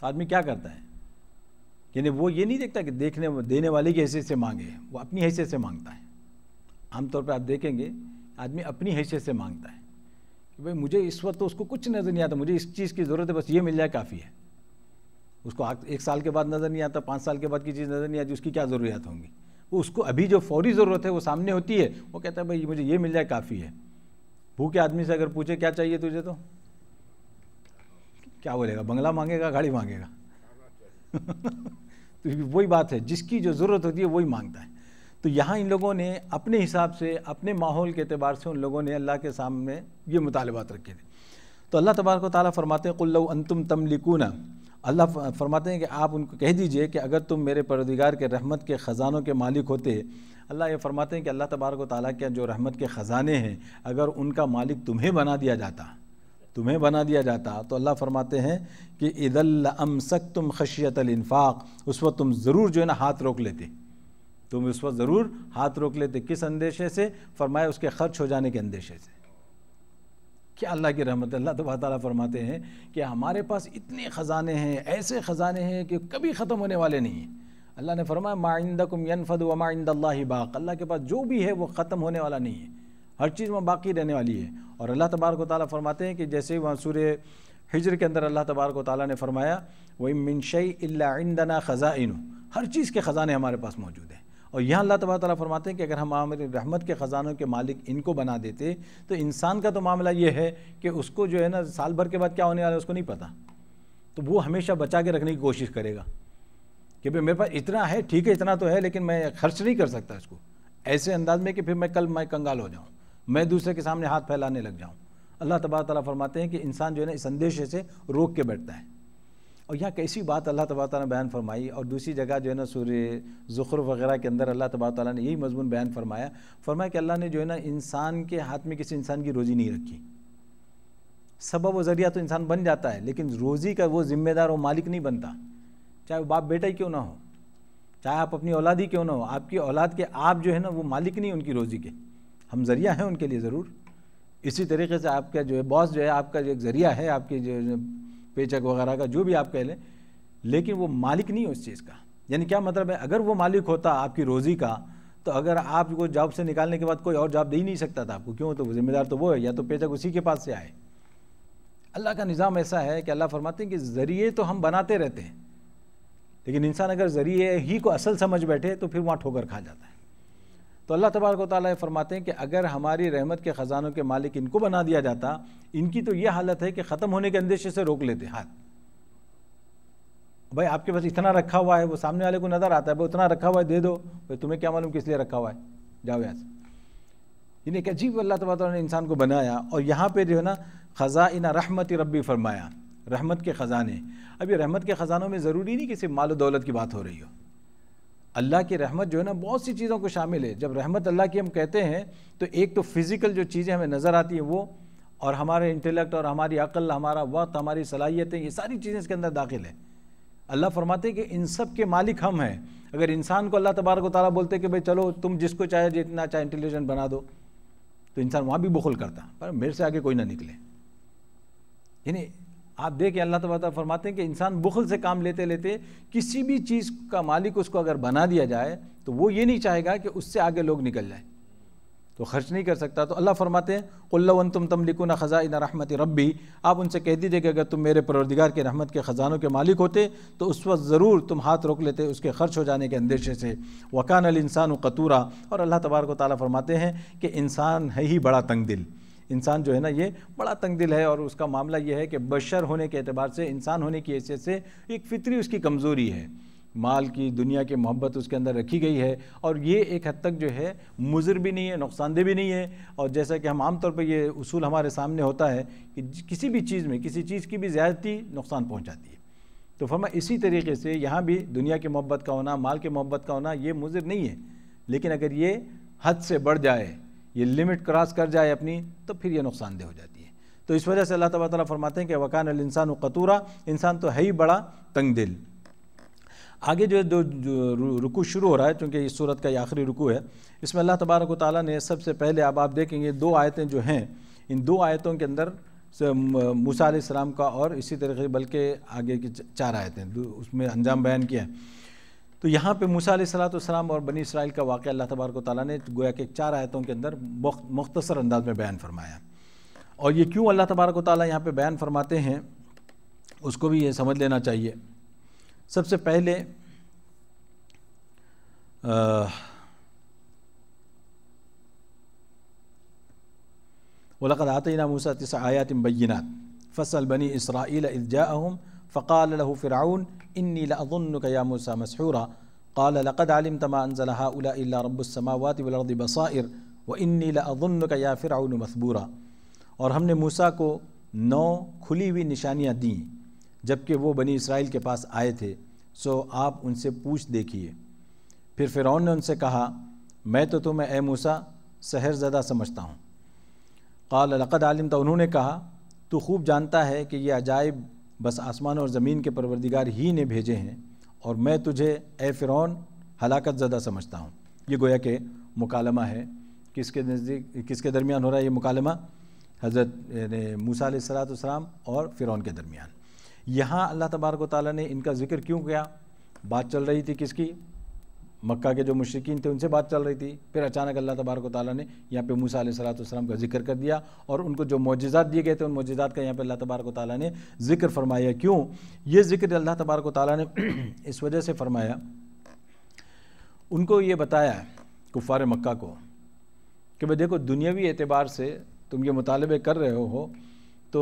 तो आदमी क्या करता है यानी वो ये नहीं देखता कि देखने देने वाले की हैसियत से मांगे वो अपनी हैसियत से मांगता है आमतौर पर आप देखेंगे आदमी अपनी हैसियत से मांगता है कि भाई मुझे इस वक्त तो उसको कुछ नज़र नहीं आता मुझे इस चीज़ की ज़रूरत है बस ये मिल जाए काफ़ी है उसको एक साल के बाद नज़र नहीं आता पाँच साल के बाद की चीज़ नज़र नहीं आती उसकी क्या ज़रूरियात होंगी वो उसको अभी जो फौरी ज़रूरत है वो सामने होती है वो कहता है भाई मुझे ये मिल जाए काफ़ी है भूखे आदमी से अगर पूछे क्या चाहिए तुझे तो क्या बोलेगा बंगला मांगेगा गाड़ी मांगेगा *laughs* तो वही बात है जिसकी जो ज़रूरत होती है वही मांगता है तो यहाँ इन लोगों ने अपने हिसाब से अपने माहौल के अतबार से उन लोगों ने अल्लाह के सामने ये मुतालबात रखे थे तो अल्लाह तबारक ताली फरमाते हैं तुम तम तमलिकूना अल्लाह फरमाते हैं कि आप उनको कह दीजिए कि अगर तुम मेरे परदिगार के रहमत के ख़ज़ानों के मालिक होते अल्लाह ये फरमाते हैं कि अल्लाह तबारक ताली के जो रहमत के ख़ज़ाने हैं अगर उनका मालिक तुम्हें बना दिया जाता तुम्हें बना दिया जाता तो अल्लाह फरमाते हैं कि अम सक तुम खशियत उस वक्त तुम ज़रूर जो है ना हाथ रोक लेते तुम तो उस वक्त ज़रूर हाथ रोक लेते किस अंदेशे से फरमाया उसके खर्च हो जाने के अंदेशे से क्या अल्लाह की रहमत अल्लाह तब तो ताली फरमाते हैं कि हमारे पास इतने ख़जाने हैं ऐसे ख़जाने हैं कि कभी ख़त्म होने वाले नहीं हैं अल्लाह ने फरमाया माइंदकुम यनफद व माइंदल्ला बाक़ अल्लाह के पास जो भी है वो ख़त्म होने वाला नहीं है हर चीज़ वहाँ बाकी रहने वाली है और अल्लाह तबारक ताली फरमाते हैं कि जैसे वहाँ सूर्य हिजर के अंदर अल्लाह तबारक ताली ने फरमाया वही मिनशई इलादना ख़ज़ा हर चीज़ के ख़ज़ाने हमारे पास मौजूद हैं और यहाँ अल्लाह तबारा ताली फरमाते हैं कि अगर हम आमिर रहमत के ख़जानों के मालिक इनको बना देते तो इंसान का तो मामला ये है कि उसको जो है ना साल भर के बाद क्या होने वाला है उसको नहीं पता तो वो हमेशा बचा के रखने की कोशिश करेगा कि भाई मेरे पास इतना है ठीक है इतना तो है लेकिन मैं खर्च नहीं कर सकता इसको ऐसे अंदाज में कि फिर मैं कल मैं कंगाल हो जाऊँ मैं दूसरे के सामने हाथ फैलाने लग जाऊँ अल्लाह तबारा ताली फरमाते हैं कि इंसान जो है ना इस अंदेशे से रोक के बैठता है और यहाँ कैसी बात अल्लाह तबारा ने बयान फरमाई और दूसरी जगह जो है ना सूर्य ज़ुखर वगैरह के अंदर अल्लाह तबारा ने यही मजमून बयान फरमाया फरमाया कि अल्लाह ने जो है ना इंसान के हाथ में किसी इंसान की रोज़ी नहीं रखी सबब व ज़रिया तो इंसान बन जाता है लेकिन रोज़ी का वो ज़िम्मेदार और मालिक नहीं बनता चाहे वो बाप बेटा ही क्यों ना हो चाहे आप अपनी औलाद ही क्यों ना हो आपकी औलाद के आप जो है ना वो मालिक नहीं उनकी रोज़ी के हम ज़रिया हैं उनके लिए ज़रूर इसी तरीके से आपका जो है बॉस जो है आपका जो एक ज़रिया है आपके जो पेचक वगैरह का जो भी आप कह लें लेकिन वो मालिक नहीं है उस चीज़ का यानी क्या मतलब है अगर वो मालिक होता आपकी रोज़ी का तो अगर आपको जॉब से निकालने के बाद कोई और जॉब दे ही नहीं सकता था आपको क्यों तो जिम्मेदार तो वो है या तो पेचक उसी के पास से आए अल्लाह का निज़ाम ऐसा है कि अल्लाह फरमाते हैं कि ज़रिए तो हम बनाते रहते हैं लेकिन इंसान अगर ज़रिए ही को असल समझ बैठे तो फिर वहाँ ठोकर खा जाता है तो अल्लाह तबारक ताली फरमाते हैं कि अगर हमारी रहमत के ख़जानों के मालिक इनको बना दिया जाता इनकी तो ये हालत है कि ख़त्म होने के अंदेशे से रोक लेते हाथ भाई आपके पास इतना रखा हुआ है वो सामने वाले को नज़र आता है भाई उतना रखा हुआ है दे दो भाई तुम्हें क्या मालूम किस लिए रखा हुआ है जाओ यहाँ से इन्हें एक अजीब अल्लाह तबारा ने इंसान को बनाया और यहाँ पे जो है ना ख़ज़ा इना रहमत रबी फरमाया रहमत के ख़ज़ाने अब ये रहमत के ख़ज़ानों में ज़रूरी नहीं कि सिर्फ माल दौलत की बात हो रही हो अल्लाह की रहमत जो है ना बहुत सी चीज़ों को शामिल है जब रहमत अल्लाह की हम कहते हैं तो एक तो फ़िज़िकल जो चीज़ें हमें नज़र आती हैं वो और हमारे इंटेलेक्ट और हमारी अकल हमारा वक्त हमारी सलाहियतें ये सारी चीज़ें इसके अंदर दाखिल हैं अल्लाह फरमाते हैं कि इन सब के मालिक हम हैं अगर इंसान को अल्लाह तबारक ताली बोलते कि भाई चलो तुम जिसको चाहे जितना चाहे इंटेलिजेंट बना दो तो इंसान वहाँ भी बखुल करता पर मेरे से आगे कोई ना निकले यानी आप देखिए अल्लाह तबारा फरमाते हैं कि इंसान बुखल से काम लेते लेते किसी भी चीज़ का मालिक उसको अगर बना दिया जाए तो वो ये नहीं चाहेगा कि उससे आगे लोग निकल जाए तो खर्च नहीं कर सकता तो अल्लाह फरमाते हैं कुल्लावन तुम तम लिकुन ख़ज़ा इन रहमत रबी आप उनसे कह दीजिए कि अगर तुम मेरे परवरदिगार के रहमत के ख़जानों के मालिक होते तो उस वक्त ज़रूर तुम हाथ रोक लेते उसके खर्च हो जाने के अंदेशे से वकान अल इंसान कतूरा और अल्लाह तबारक ताली फरमाते हैं कि इंसान है ही बड़ा तंग दिल इंसान जो है ना ये बड़ा तंग दिल है और उसका मामला ये है कि बशर होने के अतबार से इंसान होने की हैसियत से एक फितरी उसकी कमज़ोरी है माल की दुनिया की मोहब्बत उसके अंदर रखी गई है और ये एक हद तक जो है मुजर भी नहीं है नुकसानदेह भी नहीं है और जैसा कि हम आमतौर पर ये उसूल हमारे सामने होता है कि किसी भी चीज़ में किसी चीज़ की भी ज़्यादती नुकसान पहुँचाती है तो फरमा इसी तरीके से यहाँ भी दुनिया की मोहब्बत का होना माल की मोहब्बत का होना ये मुजर नहीं है लेकिन अगर ये हद से बढ़ जाए ये लिमिट क्रॉस कर जाए अपनी तो फिर ये नुकसानदेह हो जाती है तो इस वजह से अल्लाह तबारा ताली फरमाते हैं कि वकान इंसान कतूरा इंसान तो है ही बड़ा तंग दिल आगे जो जो, जो रुकू शुरू हो रहा है चूँकि इस सूरत का ये आखिरी रुकू है इसमें अल्लाह तबारक ताली ने सबसे पहले अब आप देखेंगे दो आयतें जो हैं इन दो आयतों के अंदर मूसा सलाम का और इसी तरीके बल्कि आगे की चार आयतें उसमें अंजाम बयान किया है तो यहाँ पे मूसा सलाम और बनी इसराइल का वाक़ अल्लाह तबारक ताली ने गोया के चार आयतों के अंदर मुख्तसर अंदाज में बयान फरमाया और ये क्यों अल्लाह तबारक ताली यहाँ पे बयान फरमाते हैं उसको भी ये समझ लेना चाहिए सबसे पहले वलकद मूसा तिस बैनात फ़सल बनी इसराइल इजाहम फ़क़ाल लहू फ़िरौन इन्नी लज़ुन या मूसा मसहूरा قال لقد علمت ما أنزل هؤلاء إلا رب السماوات والأرض بصائر व इन्नी लज़ुन्नुक या फ़िरौन मसबूरा और हमने मूसा को नौ खुली हुई निशानियाँ दी जबकि वो बनी इसराइल के पास आए थे सो आप उनसे पूछ देखिए फिर फ़िरौन ने उनसे कहा मैं तो तुम्हें ए मूसा सहर ज़दा समझता हूँ काल लक़द आलिम तो उन्होंने कहा तो खूब जानता है कि ये अजायब बस आसमान और ज़मीन के परवरदिगार ही ने भेजे हैं और मैं तुझे ए फ़िरौन हलाकत ज़दा समझता हूँ ये गोया के मुकालमा है किसके नज़दीक किसके दरमियान हो रहा है ये मुकालमा हज़रत मूसा सलाम और फ़िरौन के दरमियान यहाँ अल्लाह तबारक ताली ने इनका ज़िक्र क्यों किया बात चल रही थी किसकी मक्का के जो मुश्किन थे उनसे बात चल रही थी फिर अचानक अल्लाह तबारक ताली ने यहाँ पे मूसा सलाम का जिक्र कर दिया और उनको जो मोजात दिए गए थे उन मोजात का यहाँ पे अल्लाह तबारक ताली ने जिक्र फरमाया क्यों ये जिक्र अल्लाह तबारक ताली ने *clears throat* इस वजह से फरमाया उनको ये बताया कुफ़ार मक् को कि भाई देखो दुनियावी एतबार से तुम ये मुतालबे कर रहे हो तो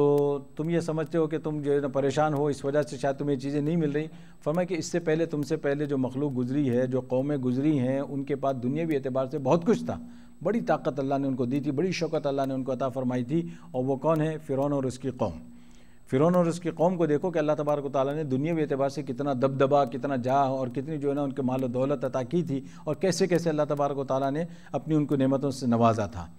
तुम ये समझते हो कि तुम जो है ना परेशान हो इस वजह से शायद तुम्हें चीज़ें नहीं मिल रही फरमाया कि इससे पहले तुमसे पहले जो मखलूक गुजरी है जो कौमें गुजरी हैं उनके पास दुनियावी एतबार से बहुत कुछ था बड़ी ताकत अल्लाह ने उनको दी थी बड़ी शौकत अल्लाह ने उनको अता फरमाई थी और वो कौन है फ़िरौन और उसकी कौम फ़िरौन और उसकी कौम को देखो कि अल्लाह तबारक ताली ने दुनियावी एतबार से कितना दबदबा कितना जाह और कितनी जो है ना उनके माल दौलत अता की थी और कैसे कैसे अल्लाह तबारक ताली ने अपनी उनको नेमतों से नवाजा था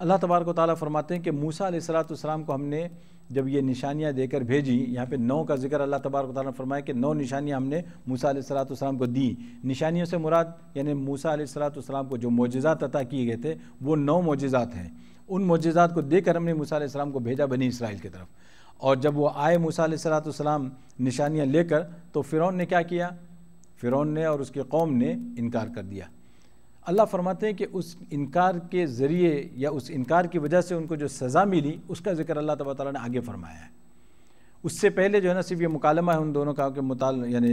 अल्लाह तबारक ताली फरमाते हैं कि मूसा सलाम को हमने जब ये निशानियाँ देकर भेजी यहाँ पे नौ का जिक्र अल्लाह तबारक ताली ने फरमाया कि नौ निशानियाँ हमने मूसा सलातम को दी निशानियों से मुराद यानी मूसा सलातम को जो मोजात अता किए गए थे वो नौ मोजात हैं उन मोजात को देकर हमने मूसा सलाम को भेजा बनी इसराइल की तरफ और जब वो आए मूसा सलातम निशानियाँ लेकर तो फ़िरौन ने क्या किया फ़िरौन ने और उसकी कौम ने इनकार कर दिया अल्लाह फरमाते हैं कि उस इनकार के ज़रिए या उस इनकार की वजह से उनको जो सज़ा मिली उसका ज़िक्र अल्लाह तब ताली ने आगे फरमाया है उससे पहले जो है ना सिर्फ ये मुकालमा है उन दोनों का कि मुताल यानी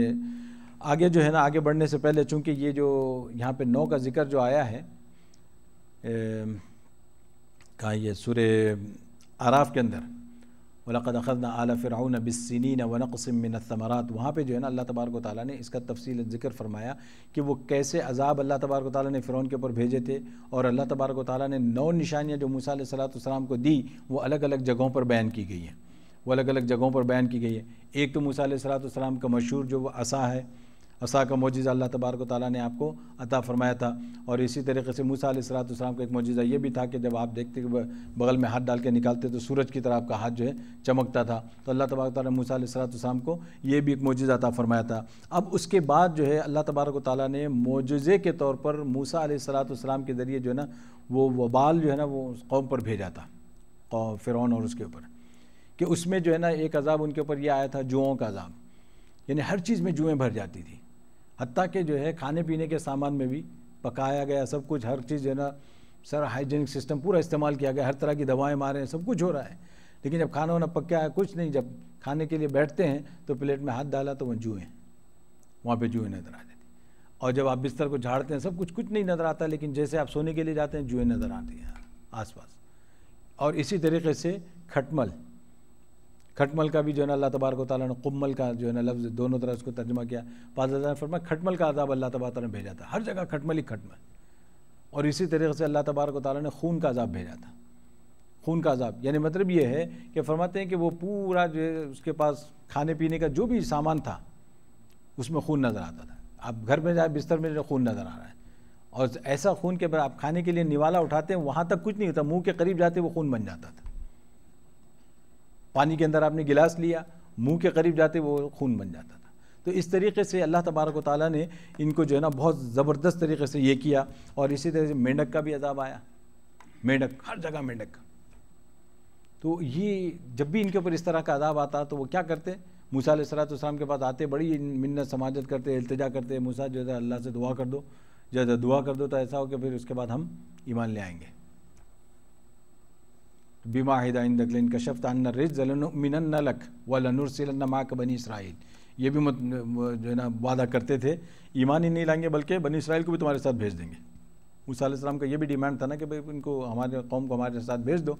आगे जो है ना आगे बढ़ने से पहले चूँकि ये जो यहाँ पे नौ का ज़िक्र जो आया है कहा ये सुर आराफ के अंदर वलकद अखदना आला फ़िरौन बिससिन व मिन मिनतमरात वहाँ पर जो है ना अल्लाह तबारक ताली ने इसका तफसील ज़िक्र फरमाया कि वो कैसे अजाब अल्लाह तबारक ताली ने फ़िरौन के ऊपर भेजे थे और अल्लाह तबारक ताली ने नौ निशानियाँ जो मूसा सलातम को दी वो अलग अलग जगहों पर बयान की गई हैं वो अलग अलग जगहों पर बयान की गई है एक तो मूसा सलाम का मशहूर जो वो असा है असा का मोजा अल्लाह तबारक ताली ने आपको अता फ़रमाया था और इसी तरीके से मूसा सलाम का एक मोजा ये भी था कि जब आप देखते कि बगल में हाथ डाल के निकालते तो सूरज की तरह आपका हाथ जो है चमकता था तो अल्लाह तबारक ताली ने मूसा सलाम को ये भी एक मोजा अता फ़रमाया था अब उसके बाद जो है अल्लाह तबारक ताली ने मौजे के तौर पर मूसा सलाम के ज़रिए जो है ना वो वबाल जो है ना वो कौम पर भेजा था फ़िरौन और उसके ऊपर कि उसमें जो है ना एक अज़ाब उनके ऊपर ये आया था जुओं का अज़ाब यानी हर चीज़ में जुएँ भर जाती थी हती के जो है खाने पीने के सामान में भी पकाया गया सब कुछ हर चीज़ जो है ना सारा हाइजीनिक सिस्टम पूरा इस्तेमाल किया गया हर तरह की दवाएं मारे हैं सब कुछ हो रहा है लेकिन जब खाना वाना पक्या है कुछ नहीं जब खाने के लिए बैठते हैं तो प्लेट में हाथ डाला तो वह जूए हैं वहाँ पर जूए नज़र आ जाती और जब आप बिस्तर को झाड़ते हैं सब कुछ कुछ नहीं नज़र आता लेकिन जैसे आप सोने के लिए जाते हैं जूए नज़र आते हैं आसपास और इसी तरीके से खटमल खटमल का भी जो है ना अल्लाह तबारक ताली ने कुमल का जो है ना लफ्ज़ दोनों तरह उसको तर्जमा किया पाजा ने फरमा खटमल का अजाब अल्लाह तबारक ने भेजा था हर जगह खटमल ही खटमल और इसी तरीके से अल्लाह तबारक ताली ने खून का अजाब भेजा था खून का अजाब यानी मतलब ये है कि फरमाते हैं कि वो पूरा जो है उसके पास खाने पीने का जो भी सामान था उसमें खून नज़र आता था आप घर में जाए बिस्तर में जो खून नज़र आ रहा है और ऐसा खून के आप खाने के लिए निवाला उठाते हैं वहाँ तक कुछ नहीं होता मुँह के करीब जाते वो खून बन जाता था पानी के अंदर आपने गिलास लिया मुंह के करीब जाते वो खून बन जाता था तो इस तरीके से अल्लाह तबारक ताली ने इनको जो है ना बहुत ज़बरदस्त तरीके से ये किया और इसी तरह से मेंढक का भी अजाब आया मेंढक हर जगह मेंढक का तो ये जब भी इनके ऊपर इस तरह का अदाब आता तो वो क्या करते मूसा सलाम के पास आते बड़ी मिन्नत समाजत करते अल्तजा करते मूसा जो है अल्लाह से दुआ कर दो जो है दुआ कर दो तो ऐसा हो कि फिर उसके बाद हम ईमान ले आएंगे बिमाहिदा दिन कशफ तनरिजमिनक वलनरसिल का बनी इसराइल ये भी मत जो है ना वादा करते थे ईमान ही नहीं लाएंगे बल्कि बनी इसराइल को भी तुम्हारे साथ भेज देंगे मूसा सलाम का ये भी डिमांड था ना कि भाई इनको हमारे कौम को हमारे साथ भेज दो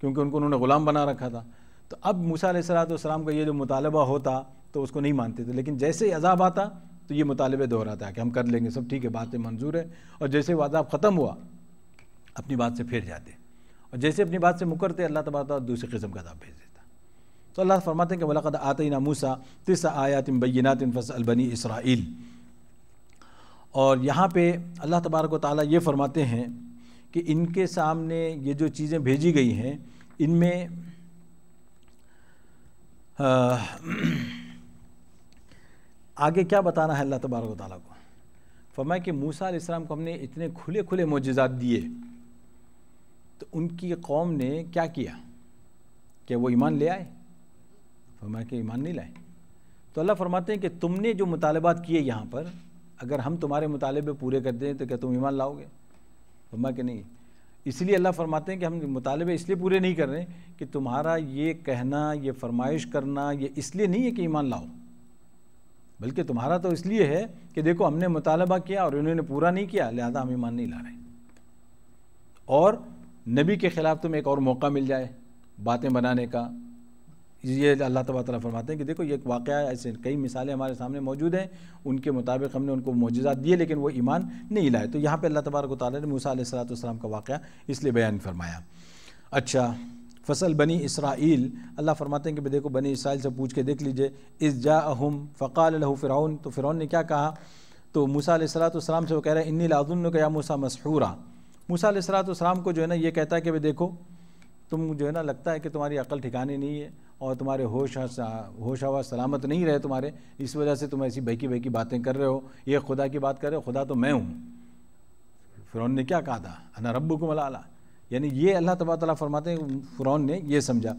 क्योंकि उनको उन्होंने ग़ुलाम बना रखा था तो अब मूसा सलाम का ये जो मुतालबा होता तो उसको नहीं मानते थे लेकिन जैसे ही अजाब आता तो ये मुतालबे दोहराता कि हम कर लेंगे सब ठीक है बातें मंजूर है और जैसे वादा ख़त्म हुआ अपनी बात से फिर जाते और जैसे अपनी बात से मुकरते अल्लाह तबारा दूसरी किस्म का अदाब भेज देता तो अल्लाह फरमाते हैं कि वलकद आतना मूसा तिस तम बैनातिन फसल अलबनी इसराइल और यहाँ पर अल्लाह तबारक ताली ये फरमाते हैं कि इनके सामने ये जो चीज़ें भेजी गई हैं इनमें आगे क्या बताना है अल्लाह तबारक ताली को फरमाए कि मूसा इस्लाम को हमने इतने खुले खुले मोजात दिए तो उनकी कौम ने क्या किया क्या वो ईमान ले आए फरमाया के ईमान नहीं लाए तो अल्लाह फरमाते हैं कि तुमने जो मुतालबात किए यहाँ पर अगर हम तुम्हारे मुतालबे पूरे कर दें तो क्या तुम ईमान लाओगे फरमा के नहीं इसलिए अल्लाह फरमाते हैं कि हम मुतालबे इसलिए पूरे नहीं कर रहे कि तुम्हारा ये कहना ये फरमाइश करना ये इसलिए नहीं है कि ईमान लाओ बल्कि तुम्हारा तो इसलिए है कि देखो हमने मुतालबा किया और इन्होंने पूरा नहीं किया लिहाजा हम ईमान नहीं ला रहे और नबी के ख़िलाफ़ तुम्हें एक और मौका मिल जाए बातें बनाने का ये अल्लाह तबा ताला फरमाते हैं कि देखो ये एक वाक़ ऐसे कई मिसालें हमारे सामने मौजूद हैं उनके मुताबिक हमने उनको मौजूदा दिए लेकिन वो ईमान नहीं लाए तो यहाँ पर अल्लाह तबारक ताली ने मूसा सलाम का वाक़ इसलिए बयान फरमाया अच्छा फसल बनी इसराइल अल्लाह फरमाते हैं कि भाई देखो बनी इसराइल से पूछ के देख लीजिए इस जा अहम फ़क़ाल लहू तो फ़िरौन ने क्या कहा तो मूसा वाम से वो कह रहे हैं इन्नी लाजुन या मूसा मशहूरा मूसा सलाम को जो है ना ये कहता है कि भाई देखो तुम जो है ना लगता है कि तुम्हारी अकल ठिकाने नहीं है और तुम्हारे होश होश हवा सलामत नहीं रहे तुम्हारे इस वजह से तुम ऐसी बहकी बहकी बातें कर रहे हो ये खुदा की बात कर रहे हो खुदा तो मैं हूँ फ़िरौन ने क्या कहा था अना रब्बू को मलाला यानी ये अल्लाह तबा तला फरमाते हैं फ़िरौन ने यह समझा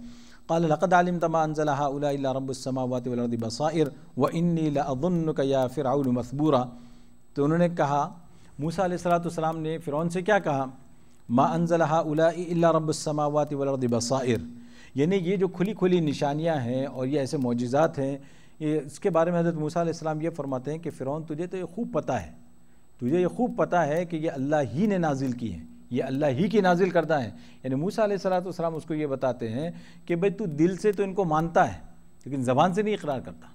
कल लक़द आलिम तमा अनजला रबसमावत बसाइर व इन्नी लाउन का या फिर मसबूरा तो उन्होंने कहा मूसा सलाम ने फ़िरौन से क्या कहा मा अनजल उला रबसमावत यानी ये जो खुली खुली निशानियाँ हैं और ये ऐसे मोजात हैं ये इसके बारे में हज़रत मूसा सलाम ये फरमाते हैं कि फ़िरौन तुझे तो ये खूब पता है तुझे ये खूब पता है कि ये अल्लाह ही ने नाजिल की है ये अल्लाह ही की नाजिल करता है यानी मूसा सलाम उसको ये बताते हैं कि भाई तू दिल से तो इनको मानता है लेकिन ज़बान से नहीं इकरार करता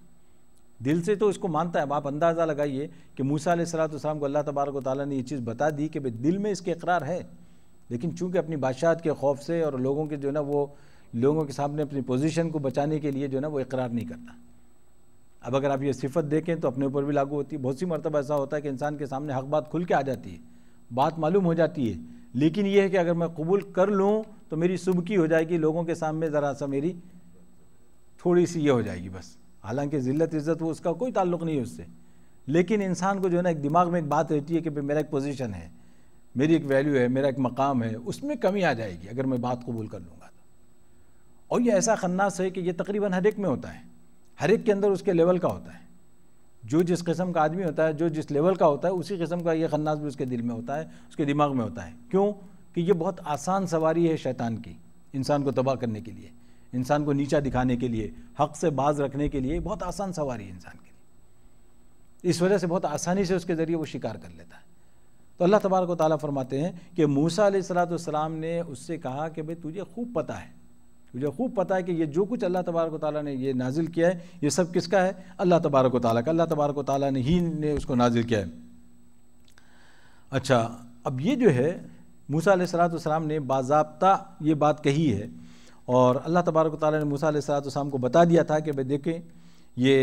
दिल से तो इसको मानता है आप अंदाज़ा लगाइए कि मूसा सलाम को अल्लाह तबारक ताली ने ये चीज़ बता दी कि भाई दिल में इसके इकरार है लेकिन चूंकि अपनी बादशाहत के खौफ से और लोगों के जो ना वो लोगों के सामने अपनी पोजीशन को बचाने के लिए जो है ना वो इकरार नहीं करता अब अगर आप ये सिफत देखें तो अपने ऊपर भी लागू होती है बहुत सी मरतब ऐसा होता है कि इंसान के सामने हक बात खुल के आ जाती है बात मालूम हो जाती है लेकिन यह है कि अगर मैं कबूल कर लूँ तो मेरी सुबकी हो जाएगी लोगों के सामने ज़रा सा मेरी थोड़ी सी ये हो जाएगी बस हालांकि ज़िल्त इज़्ज़त वो उसका कोई ताल्लुक नहीं है उससे लेकिन इंसान को जो है ना एक दिमाग में एक बात रहती है कि मेरा एक पोजीशन है मेरी एक वैल्यू है मेरा एक मकाम है उसमें कमी आ जाएगी अगर मैं बात कबूल कर लूँगा तो और ये ऐसा खन्नास है कि ये तकरीबन हर एक में होता है हर एक के अंदर उसके लेवल का होता है जो जिस किस्म का आदमी होता है जो जिस लेवल का होता है उसी किस्म का ये खन्नास भी उसके दिल में होता है उसके दिमाग में होता है क्यों कि ये बहुत आसान सवारी है शैतान की इंसान को तबाह करने के लिए इंसान को नीचा दिखाने के लिए हक से बाज रखने के लिए बहुत आसान सवारी है इंसान के लिए इस वजह से बहुत आसानी से उसके ज़रिए वो शिकार कर लेता है तो अल्लाह तबारक ताली फरमाते हैं कि मूसा सलाम ने उससे कहा कि भाई तुझे खूब पता है तुझे खूब पता है कि ये जो कुछ अल्लाह तबारक ताली ने ये नाजिल किया है ये सब किसका है अल्लाह तबारक ताली का अल्लाह तबारक ताली ने ही ने उसको नाजिल किया है अच्छा अब ये जो है मूसा सलाम ने बाबा ये बात कही है और अल्लाह तबारक ताली ने मूसा सलाम को बता दिया था कि भाई देखें ये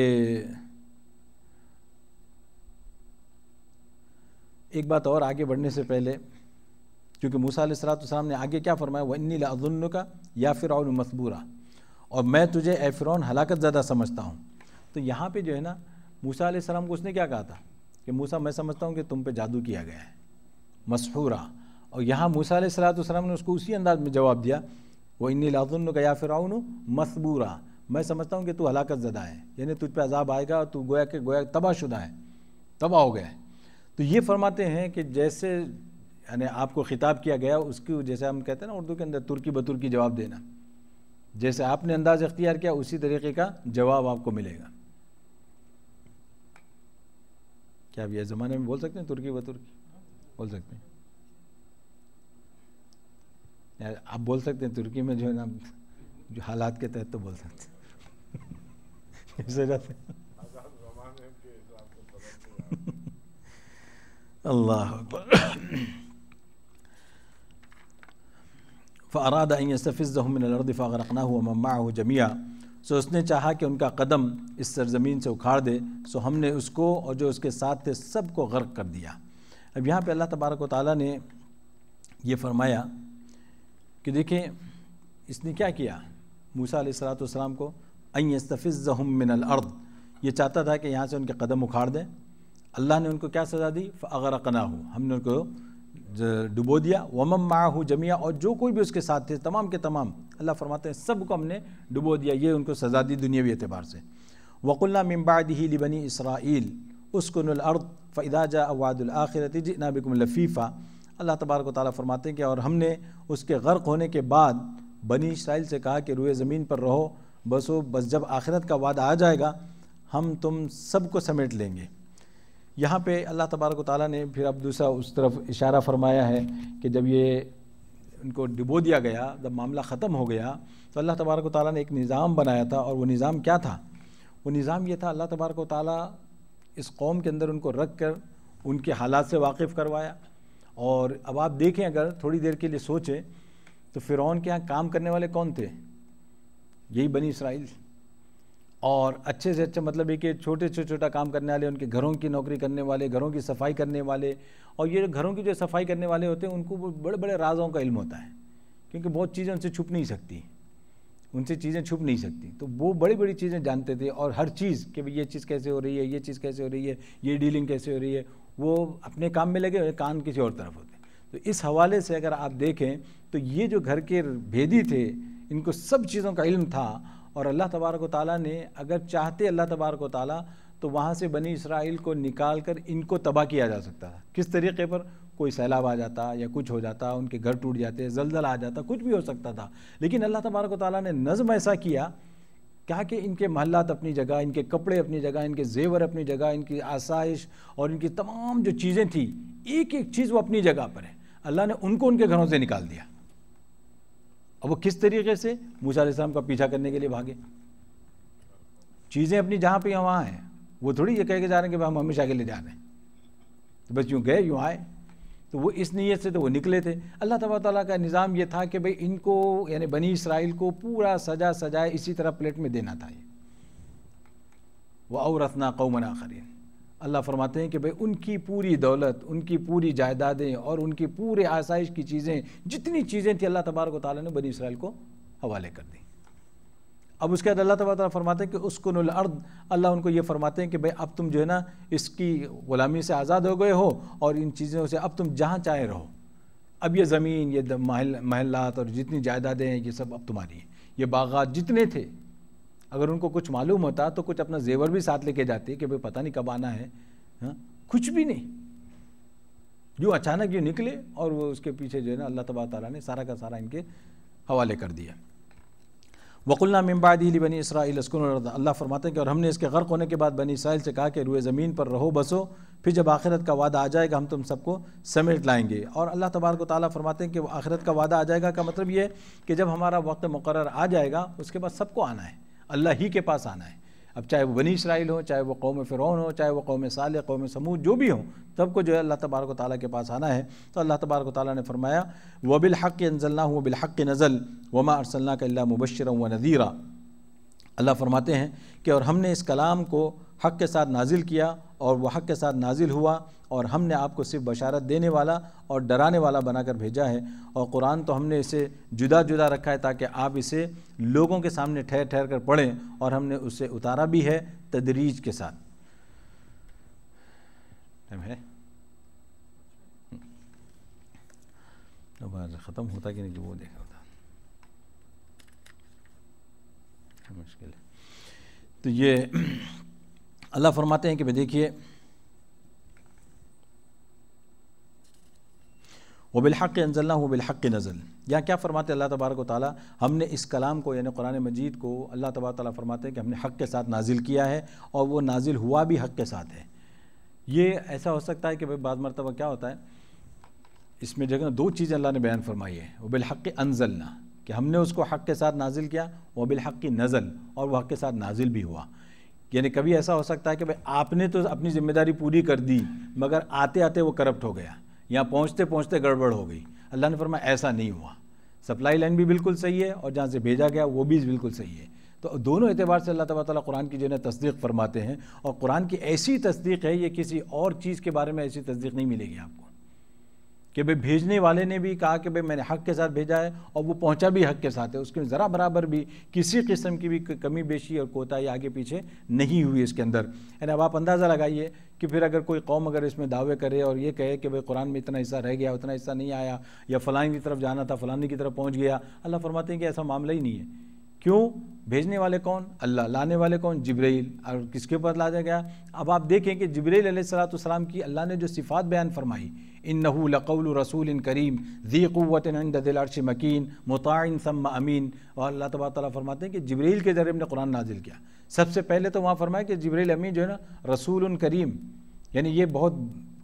एक बात और आगे बढ़ने से पहले क्योंकि मूसा सलाम ने आगे क्या फरमाया वह इन्नी लाजुल्न का या फिर मसबूरा और मैं तुझे ए हलाकत ज़्यादा समझता हूँ तो यहाँ पे जो है ना मूसा सलाम को उसने क्या कहा था कि मूसा मैं समझता हूँ कि तुम पे जादू किया गया है मसहूरा और यहाँ मूसा सलाम ने उसको उसी अंदाज में जवाब दिया व इन्नी लाजुन का या फ़िराउन मसबूरा मैं समझता हूँ कि तू हलाकत ज़दा है यानी तुझ पर अजाब आएगा और तू गोया के गोया तबाहशुदा है तबाह हो गया है तो ये फरमाते हैं कि जैसे यानी आपको ख़िताब किया गया उसकी जैसे हम कहते हैं ना उर्दू के अंदर तुर्की बतुर्की जवाब देना जैसे आपने अंदाज़ इख्तियार किया उसी तरीके का जवाब आपको मिलेगा क्या आप यह ज़माने में बोल सकते हैं तुर्की बतुर्की बोल सकते हैं आप बोल सकते हैं तुर्की में जो है ना जो हालात के तहत तो बोल सकते हैं *laughs* अल्लाह *coughs* फ़राद फ़िज़मिनर्द फ़ागरकना हुआ मम्मा हो जमिया सो उसने चाहा कि उनका कदम इस सरज़मीन से उखाड़ दे सो हमने उसको और जो उसके साथ थे सबको गर्क कर दिया अब यहाँ पे अल्लाह तबारक ताली ने यह फरमाया कि देखिए इसने क्या किया मूसा सलाम को अयस्तफ़िज़म मिनल अर्द ये चाहता था कि यहाँ से उनके कदम उखाड़ दें अल्लाह ने उनको क्या सज़ा दी अगर कना हो हमने उनको डुबो दिया वमम मा हो जमिया और जो कोई भी उसके साथ थे तमाम के तमाम अल्लाह फरमाते हैं सब को हमने डुबो दिया ये उनको सज़ा दी दुनियावी एतबार से वकुल्ला मम्बाद ही लिबनी इसराइल उसकुन अर्द फ़ैदाजा अवादुल आखिरत जिनाबिकुम लफ़ीफ़ा अल्लाह तबारक ताली फरमाते हैं कि और हमने उसके गर्क होने के बाद बनी इसराइल से कहा कि रुए ज़मीन पर रहो बस वो बस जब आखिरत का वादा आ जाएगा हम तुम सबको समेट लेंगे यहाँ पे अल्लाह तबारक ताली ने फिर अब दूसरा उस तरफ इशारा फरमाया है कि जब ये उनको डिबो दिया गया जब मामला ख़त्म हो गया तो अल्लाह तबारक ताली ने एक निज़ाम बनाया था और वो निज़ाम क्या था वो निज़ाम ये था अल्लाह तबारक ताली इस कौम के अंदर उनको रख कर उनके हालात से वाकिफ़ करवाया और अब आप देखें अगर थोड़ी देर के लिए सोचें तो फ़िरौन के यहाँ काम करने वाले कौन थे यही बनी इसराइल और अच्छे से अच्छा मतलब ये कि छोटे छोटा काम करने वाले उनके घरों की नौकरी करने वाले घरों की सफाई करने वाले और ये घरों की जो सफाई करने वाले होते हैं उनको बड़े बड़े राजाओं का इल्म होता है क्योंकि बहुत चीज़ें उनसे छुप नहीं सकती उनसे चीज़ें छुप नहीं सकती तो वो बड़ी बड़ी चीज़ें जानते थे और हर चीज़ कि भाई ये चीज़ कैसे हो रही है ये चीज़ कैसे हो रही है ये डीलिंग कैसे हो रही है वो अपने काम में लगे कान किसी और तरफ होते तो इस हवाले से अगर आप देखें तो ये जो घर के भेदी थे इनको सब चीज़ों का इल्म था और अल्लाह तबारक ताली ने अगर चाहते अल्लाह तबारक ताली तो वहाँ से बनी इसराइल को निकाल कर इनको तबाह किया जा सकता था किस तरीके पर कोई सैलाब आ जाता या कुछ हो जाता उनके घर टूट जाते जलजला आ जाता कुछ भी हो सकता था लेकिन अल्लाह तबारक ताली ने नज़म ऐसा किया क्या कि इनके महल्लात अपनी जगह इनके कपड़े अपनी जगह इनके जेवर अपनी जगह इनकी आसाइश और इनकी तमाम जो चीज़ें थी एक एक चीज़ वो अपनी जगह पर है अल्लाह ने उनको उनके घरों से निकाल दिया अब वो किस तरीके से मूसा का पीछा करने के लिए भागे चीज़ें अपनी जहाँ पर वहाँ हैं वो थोड़ी ये कह के जा रहे हैं कि हम हमेशा के लिए जा रहे हैं तो बस यूँ गए यूँ आए तो वो इस नीयत से तो वो निकले थे अल्लाह तब ताली का निज़ाम ये था कि भाई इनको यानी बनी इसराइल को पूरा सजा सजाए इसी तरह प्लेट में देना था ये वह औरतना कौमन आखरीन अल्लाह फरमाते हैं कि भाई उनकी पूरी दौलत उनकी पूरी जायदादें और उनकी पूरे आसाइश की चीज़ें जितनी चीज़ें थी अल्लाह तबारक ताली ने बनी इसराइल को हवाले कर दी अब उसके बाद अल्लाह तबारा फरमाते हैं कि उसको नर्द अल्लाह उनको ये फरमाते हैं कि भाई अब तुम जो है ना इसकी ग़ुलामी से आज़ाद हो गए हो और इन चीज़ों से अब तुम जहाँ चाहे रहो अब ये ज़मीन ये महल महलत और जितनी जायदादें हैं ये सब अब तुम्हारी हैं ये बागात जितने थे अगर उनको कुछ मालूम होता तो कुछ अपना जेवर भी साथ लेके जाते कि भाई पता नहीं कब आना है हा? कुछ भी नहीं जो अचानक ये निकले और वो उसके पीछे जो है ना अल्लाह तबारा ने सारा का सारा इनके हवाले कर दिया वकुलना मम्बादी बनी इसराइल अल्लाह फरमाते हैं कि और हमने इसके गर्क होने के बाद बनी इसराइल से कहा कि रुए ज़मीन पर रहो बसो फिर जब आखिरत का वादा आ जाएगा हम तुम सबको समेट लाएंगे और अल्लाह तबारक ताली फरमाते हैं कि आखिरत का वादा आ जाएगा का मतलब ये कि जब हमारा वक्त मुकर आ जाएगा उसके बाद सबको आना है अल्लाह ही के पास आना है अब चाहे वो बनी इसराइल हो चाहे वो कौम फ़िरौन हो चाहे वो कौम साल कौम समूह जो भी हो सबको को जो है अल्लाह तबारक ताली के पास आना है तो अल्लाह तबारक ताली ने फरमाया वबिल हक़ अनजलना हूँ वबिल हक़ नज़ल वमा अरसल्ला का मुबशर व नज़ीरा अल्लाह फरमाते हैं कि और हमने इस कलाम को हक़ के साथ नाजिल किया और वह हक़ के साथ नाजिल हुआ और हमने आपको सिर्फ बशारत देने वाला और डराने वाला बनाकर भेजा है और कुरान तो हमने इसे जुदा जुदा रखा है ताकि आप इसे लोगों के सामने ठहर ठहर कर पढ़ें और हमने उसे उतारा भी है तदरीज के साथ ख़त्म होता कि नहीं वो देखा होता मुश्किल है तो ये अल्लाह फरमाते हैं कि भाई देखिए वो वबिलहक़ अनजल्ला वबिलहक़ नज़ल यहाँ क्या फरमाते अल्लाह तबारक ताली हमने इस कलाम को यानी कुरान मजीद को अल्लाह तबारक ताली फरमाते हैं कि हमने हक़ के साथ नाजिल किया है और वो नाजिल हुआ भी हक़ के साथ है ये ऐसा हो सकता है कि भाई बाद मरतबा क्या होता है इसमें जगह दो चीज़ें अल्लाह ने बयान फरमाई है वो वबिलहक़ अनजलना कि हमने उसको हक़ के साथ नाजिल किया वबिलहक़ नज़ल और वह हक़ के साथ नाजिल भी हुआ यानी कभी ऐसा हो सकता है कि भाई आपने तो अपनी जिम्मेदारी पूरी कर दी मगर आते आते वो करप्ट हो गया यहाँ पहुँचते पहुँचते गड़बड़ हो गई अल्लाह ने फरमा ऐसा नहीं हुआ सप्लाई लाइन भी बिल्कुल सही है और जहाँ से भेजा गया वो भी बिल्कुल सही है तो दोनों एतबार से अल्लाह तबारा कुरान की जो है तस्दीक फरमाते हैं और कुरान की ऐसी तस्दीक है ये किसी और चीज़ के बारे में ऐसी तस्दीक नहीं मिलेगी आपको कि भाई भेजने वाले ने भी कहा कि भाई मैंने हक के साथ भेजा है और वो पहुंचा भी हक के साथ है उसके ज़रा बराबर भी किसी किस्म की भी कमी बेशी और कोताही आगे पीछे नहीं हुई इसके अंदर यानी अब आप अंदाज़ा लगाइए कि फिर अगर कोई कौम अगर इसमें दावे करे और ये कहे कि भाई कुरान में इतना हिस्सा रह गया उतना हिस्सा नहीं आया या फ़लाँ की तरफ जाना था फ़लानी की तरफ पहुँच गया अल्लाह फरमाते हैं कि ऐसा मामला ही नहीं है क्यों भेजने वाले कौन अल्लाह लाने वाले कौन जबरील और किसके ऊपर लाया गया अब आप देखें कि जब्राइल सलाम की अल्लाह ने जो सिफ़ात बयान फरमाई इन नहूलकौल रसूल इन करीम दी मकीन मुताइन सम्मा अमीन और अल्लाह तबा ताली फरमाते हैं कि जबरील के ज़रिए ने कुरान नाजिल किया सबसे पहले तो वहाँ फरमाया कि जबरील अमीन जो है ना रसूल उन करीम यानी ये बहुत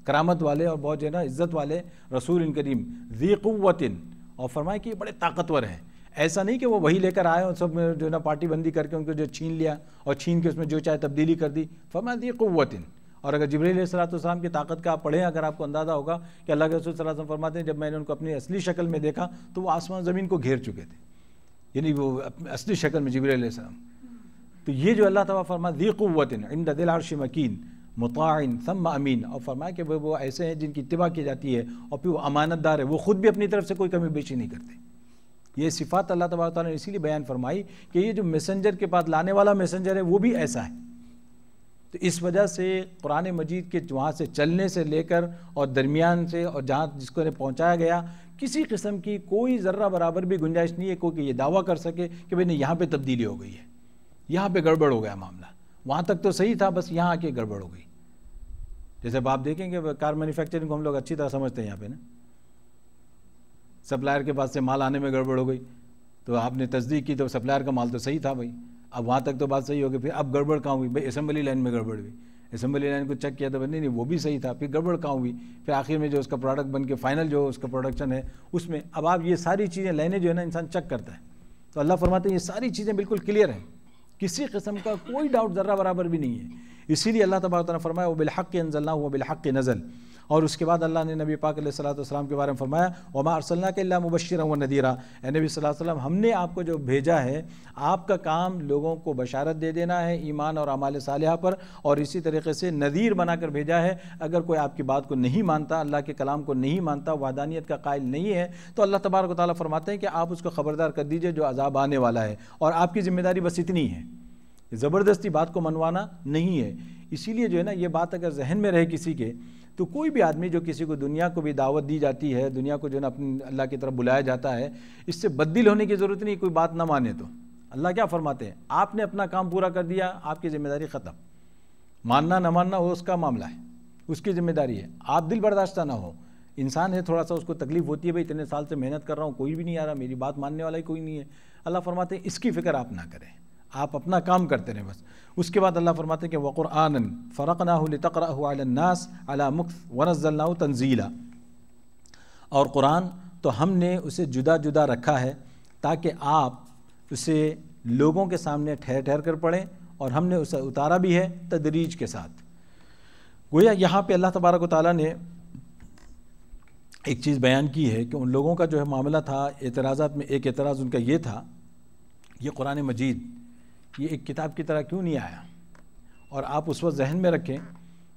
करामत वाले और बहुत जो है ना इज़्ज़त वाले रसूल इन करीम दी और फरमाया कि ये बड़े ताकतवर हैं ऐसा नहीं कि वो वही लेकर आए और सब जो है ना पार्टीबंदी करके उनको जो छीन लिया और छीन के उसमें जो चाहे तब्दीली कर दी फरमा दी क़वतिन और अगर जबरी सलाम की ताकत का आप पढ़ें अगर आपको अंदाज़ा होगा कि अल्लाह के रसुल्लम फरमाते हैं जब मैंने उनको अपनी असली शक्ल में देखा तो वो आसमान ज़मीन को घेर चुके थे यानी वो असली शक्ल में सलाम तो ये जो अल्लाह तबा फरमा दी क़वतिन इंद दिल आरश मकीन मुताइन सम अमीन और फरमाया कि वो वो ऐसे हैं जिनकी इतबा की जाती है और फिर वो अमानतदार है वो ख़ुद भी अपनी तरफ से कोई कमी बेची नहीं करते ये सिफात अल्लाह तबारक ने इसीलिए बयान फरमाई कि ये जो मैसेंजर के पास लाने वाला मैसेंजर है वो भी ऐसा है तो इस वजह से कुरान मजीद के वहाँ से चलने से लेकर और दरमियान से और जहाँ जिसको ने पहुँचाया गया किसी किस्म की कोई ज़र्रा बराबर भी गुंजाइश नहीं है कोई कि ये दावा कर सके कि भाई नहीं यहाँ पर तब्दीली हो गई है यहाँ पर गड़बड़ हो गया मामला वहाँ तक तो सही था बस यहाँ आके गड़बड़ हो गई जैसे आप देखेंगे कार मैन्युफैक्चरिंग को हम लोग अच्छी तरह समझते हैं यहाँ पे ना सप्लायर के पास से माल आने में गड़बड़ हो गई तो आपने तस्दीक की तो सप्लायर का माल तो सही था भाई अब वहाँ तक तो बात सही हो गई फिर अब गड़बड़ कहाँ हुई भाई असम्बली लाइन में गड़बड़ हुई असम्बली लाइन को चेक किया तो भाई नहीं नहीं वो भी सही था फिर गड़बड़ कहाँ हुई फिर आखिर में जो उसका प्रोडक्ट बन के फाइनल जो उसका प्रोडक्शन है उसमें अब आप ये सारी चीज़ें लाइनें जो है ना इंसान चेक करता है तो अल्लाह फरमाते हैं ये सारी चीज़ें बिल्कुल क्लियर हैं किसी किस्म का कोई डाउट ज़र्रा बराबर भी नहीं है इसीलिए अल्लाह तबारा फरमाया वो बिलहक़ अनजल्ला हुआ बिलहक़ नज़ल और उसके बाद अल्लाह ने नबी पाक सलाम के बारे में फरमाया वमा अरसल्ला के अल्लाह मुबशर व नदीरा नबी वसल्लम हमने आपको जो भेजा है आपका काम लोगों को बशारत दे देना है ईमान और अमाल सालह पर और इसी तरीके से नदीर बनाकर भेजा है अगर कोई आपकी बात को नहीं मानता अल्लाह के कलाम को नहीं मानता वादानियत का कायल नहीं है तो अल्लाह तबारक ताली फरमाते हैं कि आप उसको ख़बरदार कर दीजिए जो अजाब आने वाला है और आपकी ज़िम्मेदारी बस इतनी है ज़बरदस्ती बात को मनवाना नहीं है इसीलिए जो है ना ये बात अगर जहन में रहे किसी के तो कोई भी आदमी जो किसी को दुनिया को भी दावत दी जाती है दुनिया को जो है ना अपनी अल्लाह की तरफ बुलाया जाता है इससे बदल होने की ज़रूरत नहीं कोई बात ना माने तो अल्लाह क्या फरमाते हैं आपने अपना काम पूरा कर दिया आपकी ज़िम्मेदारी ख़त्म मानना ना मानना वो उसका मामला है उसकी ज़िम्मेदारी है आप दिल बर्दाश्त ना हो इंसान है थोड़ा सा उसको तकलीफ़ होती है भाई इतने साल से मेहनत कर रहा हूँ कोई भी नहीं आ रहा मेरी बात मानने वाला ही कोई नहीं है अल्लाह फरमाते हैं इसकी फ़िक्र आप ना करें आप अपना काम करते रहें बस उसके बाद अल्लाह फरमाते हैं कि वक़ुरान फ़रकना नास अला मुख वनज़ल्ला तंजीला और कुरान तो हमने उसे जुदा जुदा रखा है ताकि आप उसे लोगों के सामने ठहर ठहर कर पढ़ें और हमने उसे उतारा भी है तदरीज के साथ गोया यहाँ पे अल्लाह तबारक ताली ने एक चीज़ बयान की है कि उन लोगों का जो है मामला था एतराज़ात में एक एतराज़ उनका ये था ये कुरान मजीद ये एक किताब की तरह क्यों नहीं आया और आप उस वक्त जहन में रखें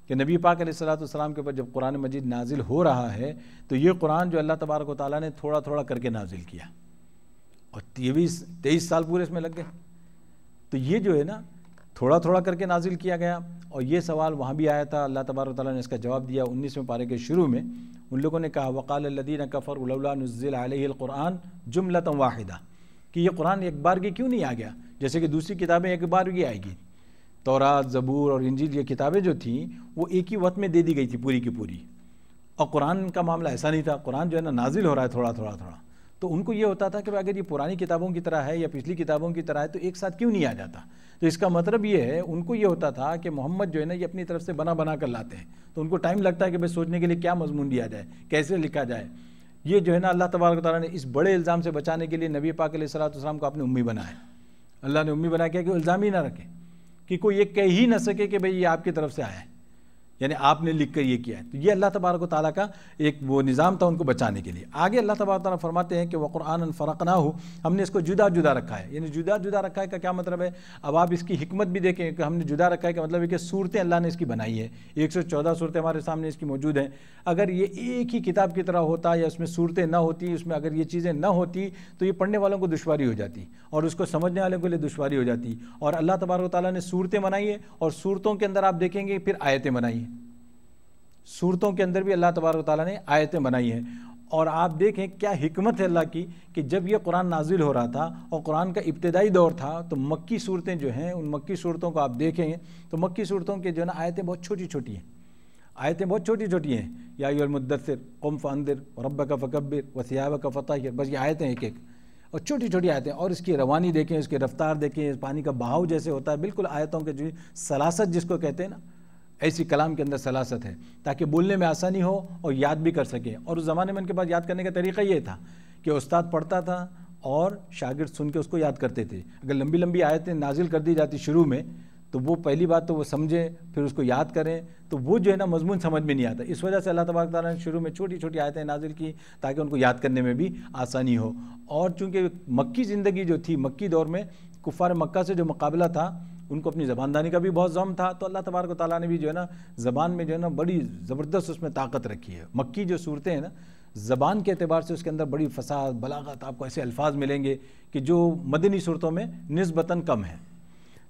कि नबी पाक सलाम के ऊपर जब कुरान मजीद नाजिल हो रहा है तो ये कुरान जो अल्लाह तबारक ताली ने थोड़ा थोड़ा करके नाजिल किया और तेईस तेईस साल पूरे इसमें लग गए तो ये जो है ना थोड़ा थोड़ा करके नाजिल किया गया और ये सवाल वहाँ भी आया था अल्लाह तबारक ताली ने इसका जवाब दिया उन्नीसवें पारे के शुरू में उन लोगों ने कहा वकाल लदीन कफ़र उल्लाजिल क़ुरान जुमलत वाहिदा कि ये कुरान एक बार की क्यों नहीं आ गया जैसे कि दूसरी किताबें एक बार की आएगी तोरा ज़बूर और इंजील ये किताबें जो थीं वो एक ही वक्त में दे दी गई थी पूरी की पूरी और कुरान का मामला ऐसा नहीं था कुरान जो है ना नाजिल हो रहा है थोड़ा थोड़ा थोड़ा तो उनको ये होता था कि अगर ये पुरानी किताबों की तरह है या पिछली किताबों की तरह है तो एक साथ क्यों नहीं आ जाता तो इसका मतलब ये है उनको ये होता था कि मोहम्मद जो है ना ये अपनी तरफ से बना बना कर लाते हैं तो उनको टाइम लगता है कि भाई सोचने के लिए क्या मजमून दिया जाए कैसे लिखा जाए ये जो है ना अल्लाह तबारक ने इस बड़े इल्ज़ाम से बचाने के लिए नबी पाक सलाम को आपने उम्मीद बनाया अल्लाह ने उम्मीद बनाया क्या कि इल्ज़ाम ही ना रखें कि कोई ये कह ही ना सके कि भाई ये आपकी तरफ से आया है यानी आपने लिख कर ये किया है तो ये अल्लाह तबारक ताली का एक वो निज़ाम था उनको बचाने के लिए आगे अल्लाह तबारक ताली फरमाते हैं कि वह क़ुरान फ़र्क ना हो हमने इसको जुदा जुदा रखा है यानी जुदा जुदा रखा है का क्या मतलब है अब आप इसकी हमत भी देखें कि हमने जुदा रखा है का मतलब कि सूरतें अल्लाह ने इसकी बनाई है एक सौ चौदह सूरतें हमारे सामने इसकी मौजूद हैं अगर ये एक ही किताब की तरह होता या उसमें सूरतें ना होती उसमें अगर ये चीज़ें ना होती तो ये पढ़ने वालों को दुशारी हो जाती और उसको समझने वालों के लिए दुशारी हो जाती और अल्लाह तबारक ताली ने सूरतें बनाई है और सूरतों के अंदर आप देखेंगे फिर आयतें बनाई हैं सूरतों के अंदर भी अल्लाह तबारक ताली ने आयतें बनाई हैं और आप देखें क्या हमत है अल्लाह की कि जब यह कुरान नाजिल हो रहा था और कुरान का इब्तदाई दौर था तो मक्की सूरतें जो हैं उन मक्की सूरतों को आप देखें तो मक्की सूरतों के जो है ना आयतें बहुत छोटी छोटी हैं आयतें बहुत छोटी छोटी हैं यादसर कम फ़ंदिर रब का फ़कबिर वसियाब का फ़तहिर बस ये आयतें एक एक और छोटी छोटी आयतें और इसकी रवानी देखें इसकी रफ्तार देखें पानी का बहाव जैसे होता है बिल्कुल आयतों के जो सलासत जिसको कहते हैं ना ऐसी कलाम के अंदर सलासत है ताकि बोलने में आसानी हो और याद भी कर सके और उस ज़माने में उनके पास याद करने का तरीका ये था कि उस्ताद पढ़ता था और शागिर सुन के उसको याद करते थे अगर लंबी लंबी आयतें नाजिल कर दी जाती शुरू में तो वो पहली बात तो वो समझें फिर उसको याद करें तो वो जो है ना मजमून समझ में नहीं आता इस वजह से अल्लाह तबाक ने शुरू में छोटी छोटी आयतें नाजिल की ताकि उनको याद करने में भी आसानी हो और चूँकि मक्की ज़िंदगी जो थी मक्की दौर में कुफ़ार मक्का से जो मुकाबला था उनको अपनी ज़बानदानी का भी बहुत जम था तो अल्लाह तबारक ताली ने भी जो है ना ज़बान में जो है ना बड़ी ज़बरदस्त उसमें ताकत रखी है मक्की जो सूरतें हैं ना ज़बान के अतबार से उसके अंदर बड़ी फसाद बलागत आपको ऐसे अल्फाज मिलेंगे कि जो मदनी सूरतों में नस्बता कम है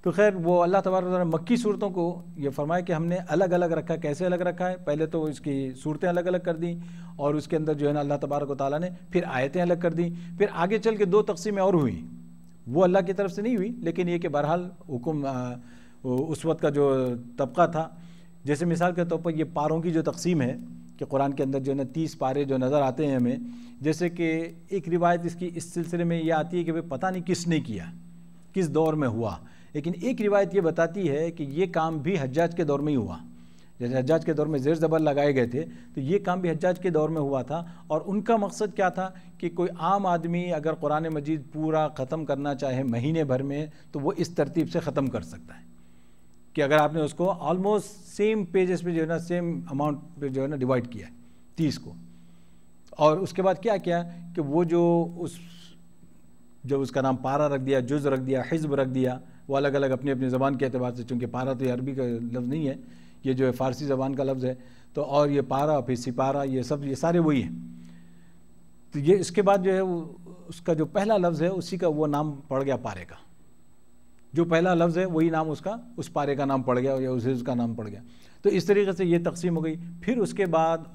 तो खैर वो अल्लाह तबारा मक्की सूरतों को ये फरमाया कि हमने अलग अलग रखा कैसे अलग रखा है पहले तो इसकी सूरतें अलग अलग कर दी और उसके अंदर जो है ना अल्लाह तबारक ताली ने फिर आयतें अलग कर दी फिर आगे चल के दो तकसीमें और हुई वो अल्लाह की तरफ से नहीं हुई लेकिन ये कि बहरहाल हुक्म उस वक्त का जो तबका था जैसे मिसाल के तौर पर ये पारों की जो तकसीम है कि कुरान के अंदर जो है ना तीस पारे जो नज़र आते हैं हमें जैसे कि एक रिवायत इसकी इस सिलसिले में ये आती है कि भाई पता नहीं किसने किया किस दौर में हुआ लेकिन एक रिवायत ये बताती है कि ये काम भी हजाज के दौर में ही हुआ जैसे हजाज के दौर में जेर ज़बर लगाए गए थे तो ये काम भी हजाज के दौर में हुआ था और उनका मकसद क्या था कि कोई आम आदमी अगर कुरान मजीद पूरा ख़त्म करना चाहे महीने भर में तो वो इस तरतीब से ख़त्म कर सकता है कि अगर आपने उसको ऑलमोस्ट सेम पेजेस पे जो है ना सेम अमाउंट पे जो है ना डिवाइड किया है तीस को और उसके बाद क्या किया कि वो जो उस जब उसका नाम पारा रख दिया जुज़ रख दिया हिजब रख दिया वो अलग अलग अपनी अपनी ज़बान के अतबार से चूँकि पारा तो अरबी का लफ्ज़ नहीं है ये जो है फ़ारसी ज़बान का लफ्ज़ है तो और ये पारा फिर सिपारा ये सब ये सारे वही हैं तो ये इसके बाद जो है उसका जो पहला लफ्ज़ है उसी का वो नाम पड़ गया पारे का जो पहला लफ्ज़ है वही नाम उसका उस पारे का नाम पड़ गया या उसे उसका नाम पड़ गया तो इस तरीके से ये तकसीम हो गई फिर उसके बाद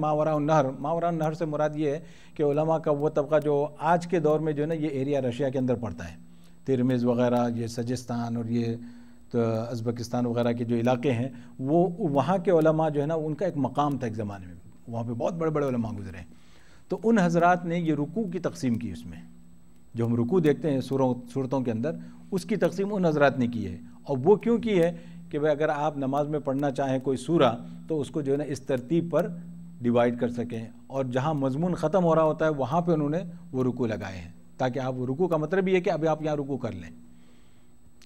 मावरा नहर मावरा नहर से मुराद ये है कि उलमा का वो तबका जो आज के दौर में जो है ना ये एरिया रशिया के अंदर पड़ता है तिरमिज़ वगैरह ये सजस्तान और ये तो अज़बकिस्तान वगैरह के जो इलाके हैं वो वहाँ के उलमा जो है ना उनका एक मकाम था एक ज़माने में वहाँ पे बहुत बड़े बड़े उलमा गुजरे हैं तो उन हज़रा ने ये रुकू की तकसीम की उसमें जो हम रुकू देखते हैं सुरों सूरतों के अंदर उसकी तकसीम उन हज़रा ने की है और वो क्यों की है कि भाई अगर आप नमाज में पढ़ना चाहें कोई सूरा तो उसको जो है ना इस तरतीब पर डिवाइड कर सकें और जहाँ मजमून ख़त्म हो रहा होता है वहाँ पर उन्होंने वो रुकू लगाए हैं ताकि आप रुकू का मतलब ये है कि अभी आप यहाँ रुकू कर लें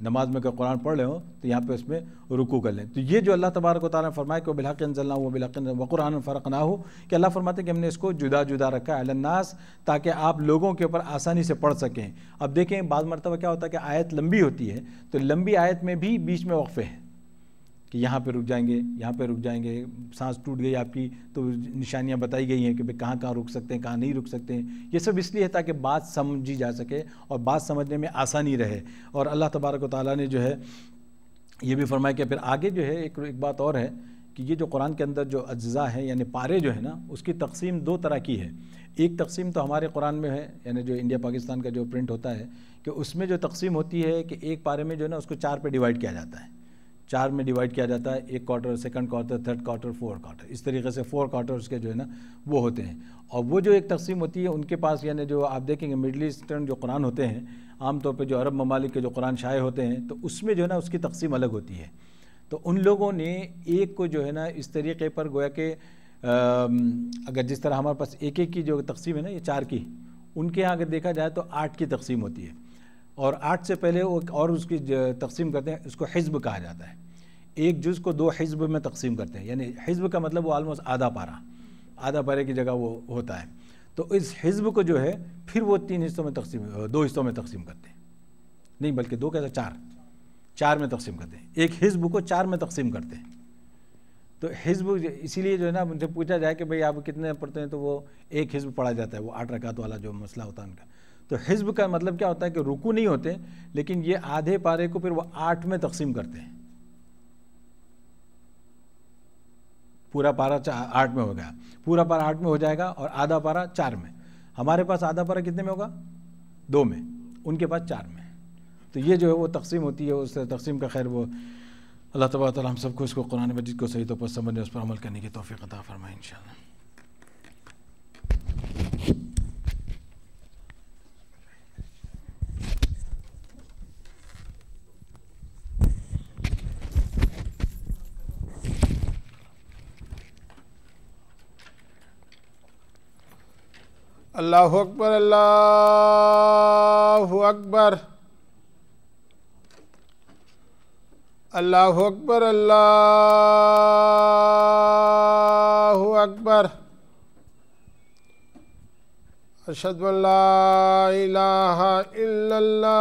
नमाज में अगर कुरान पढ़ रहे हो तो यहाँ पे उसमें रुकू कर लें तो ये जो अल्लाह तबारक ने फरमाए कि बिलहक जलना हो बिलहक वकुरान फ़र्क ना हो कि अल्लाह फरमाते कि हमने इसको जुदा जुदा रखा है अलन्नास ताकि आप लोगों के ऊपर आसानी से पढ़ सकें अब देखें बाद मरतबा क्या होता है कि आयत लंबी होती है तो लंबी आयत में भी बीच में वक्फ़े हैं कि यहाँ पे रुक जाएंगे यहाँ पे रुक जाएंगे सांस टूट गई आपकी तो निशानियाँ बताई गई हैं कि भाई कहाँ कहाँ रुक सकते हैं कहाँ नहीं रुक सकते हैं ये सब इसलिए है ताकि बात समझी जा सके और बात समझने में आसानी रहे और अल्लाह तबारक ताली ने जो है ये भी फरमाया कि फिर आगे जो है एक एक बात और है कि ये जो कुरान के अंदर जो अज्जा है यानी पारे जो है ना उसकी तकसीम दो तरह की है एक तकसीम तो हमारे कुरान में है यानी जो इंडिया पाकिस्तान का जो प्रिंट होता है कि उसमें जो तकसीम होती है कि एक पारे में जो है ना उसको चार पे डिवाइड किया जाता है चार में डिवाइड किया जाता है एक quarter second quarter third quarter fourth quarter इस तरीके से फोर क्वार्टर्स के जो है ना वो होते हैं और वो जो एक तकसीम होती है उनके पास यानी जो आप देखेंगे मिडल ईस्टर्न जो कुरान होते हैं आमतौर पर जो अरब ममालिक के जो कुरान शाये होते हैं तो उसमें जो है ना उसकी तकसीम अलग होती है तो उन लोगों ने एक को जो है ना इस तरीके पर गोया कि अगर जिस तरह हमारे पास एक एक की जो तकसीम है ना ये चार की उनके यहाँ अगर देखा जाए तो आठ की तकसीम होती है और आठ से पहले वो और उसकी तकसीम करते हैं उसको हिजब कहा जाता है एक जुज़ को दो हिजब में तकसीम करते हैं यानी हिजब का मतलब वो आलमोस्ट आधा पारा आधा पारे की जगह वो होता है तो इस हिजब को जो है फिर वो तीन हिस्सों में तकसीम दो हिस्सों में तकसीम करते हैं नहीं बल्कि दो कहते चार चार में तकसीम करते हैं एक हिजब को चार में तकसीम करते हैं तो हिजब इसीलिए जो है ना मुझे पूछा जाए कि भाई आप कितने पढ़ते हैं तो वो एक हिजब पढ़ा जाता है वो आठ रकात वाला जो मसला होता है उनका तो हिजब का मतलब क्या होता है कि रुकू नहीं होते लेकिन ये आधे पारे को फिर वो आठ में तकसीम करते हैं पूरा पारा आठ में हो गया पूरा पारा आठ में हो जाएगा और आधा पारा चार में हमारे पास आधा पारा कितने में होगा दो में उनके पास चार में तो ये जो है वो तकसीम होती है उस तकसीम का खैर वो अल्लाह तबारा तो हम सबको इसको कुरान मजिद को सही तौर तो पर समझने उस पर अमल करने की तोफ़ी अता फरमाए इन अल्लाह अकबर अल्लाह अकबर अल्लाह अकबर अल्लाह अकबर अशद इला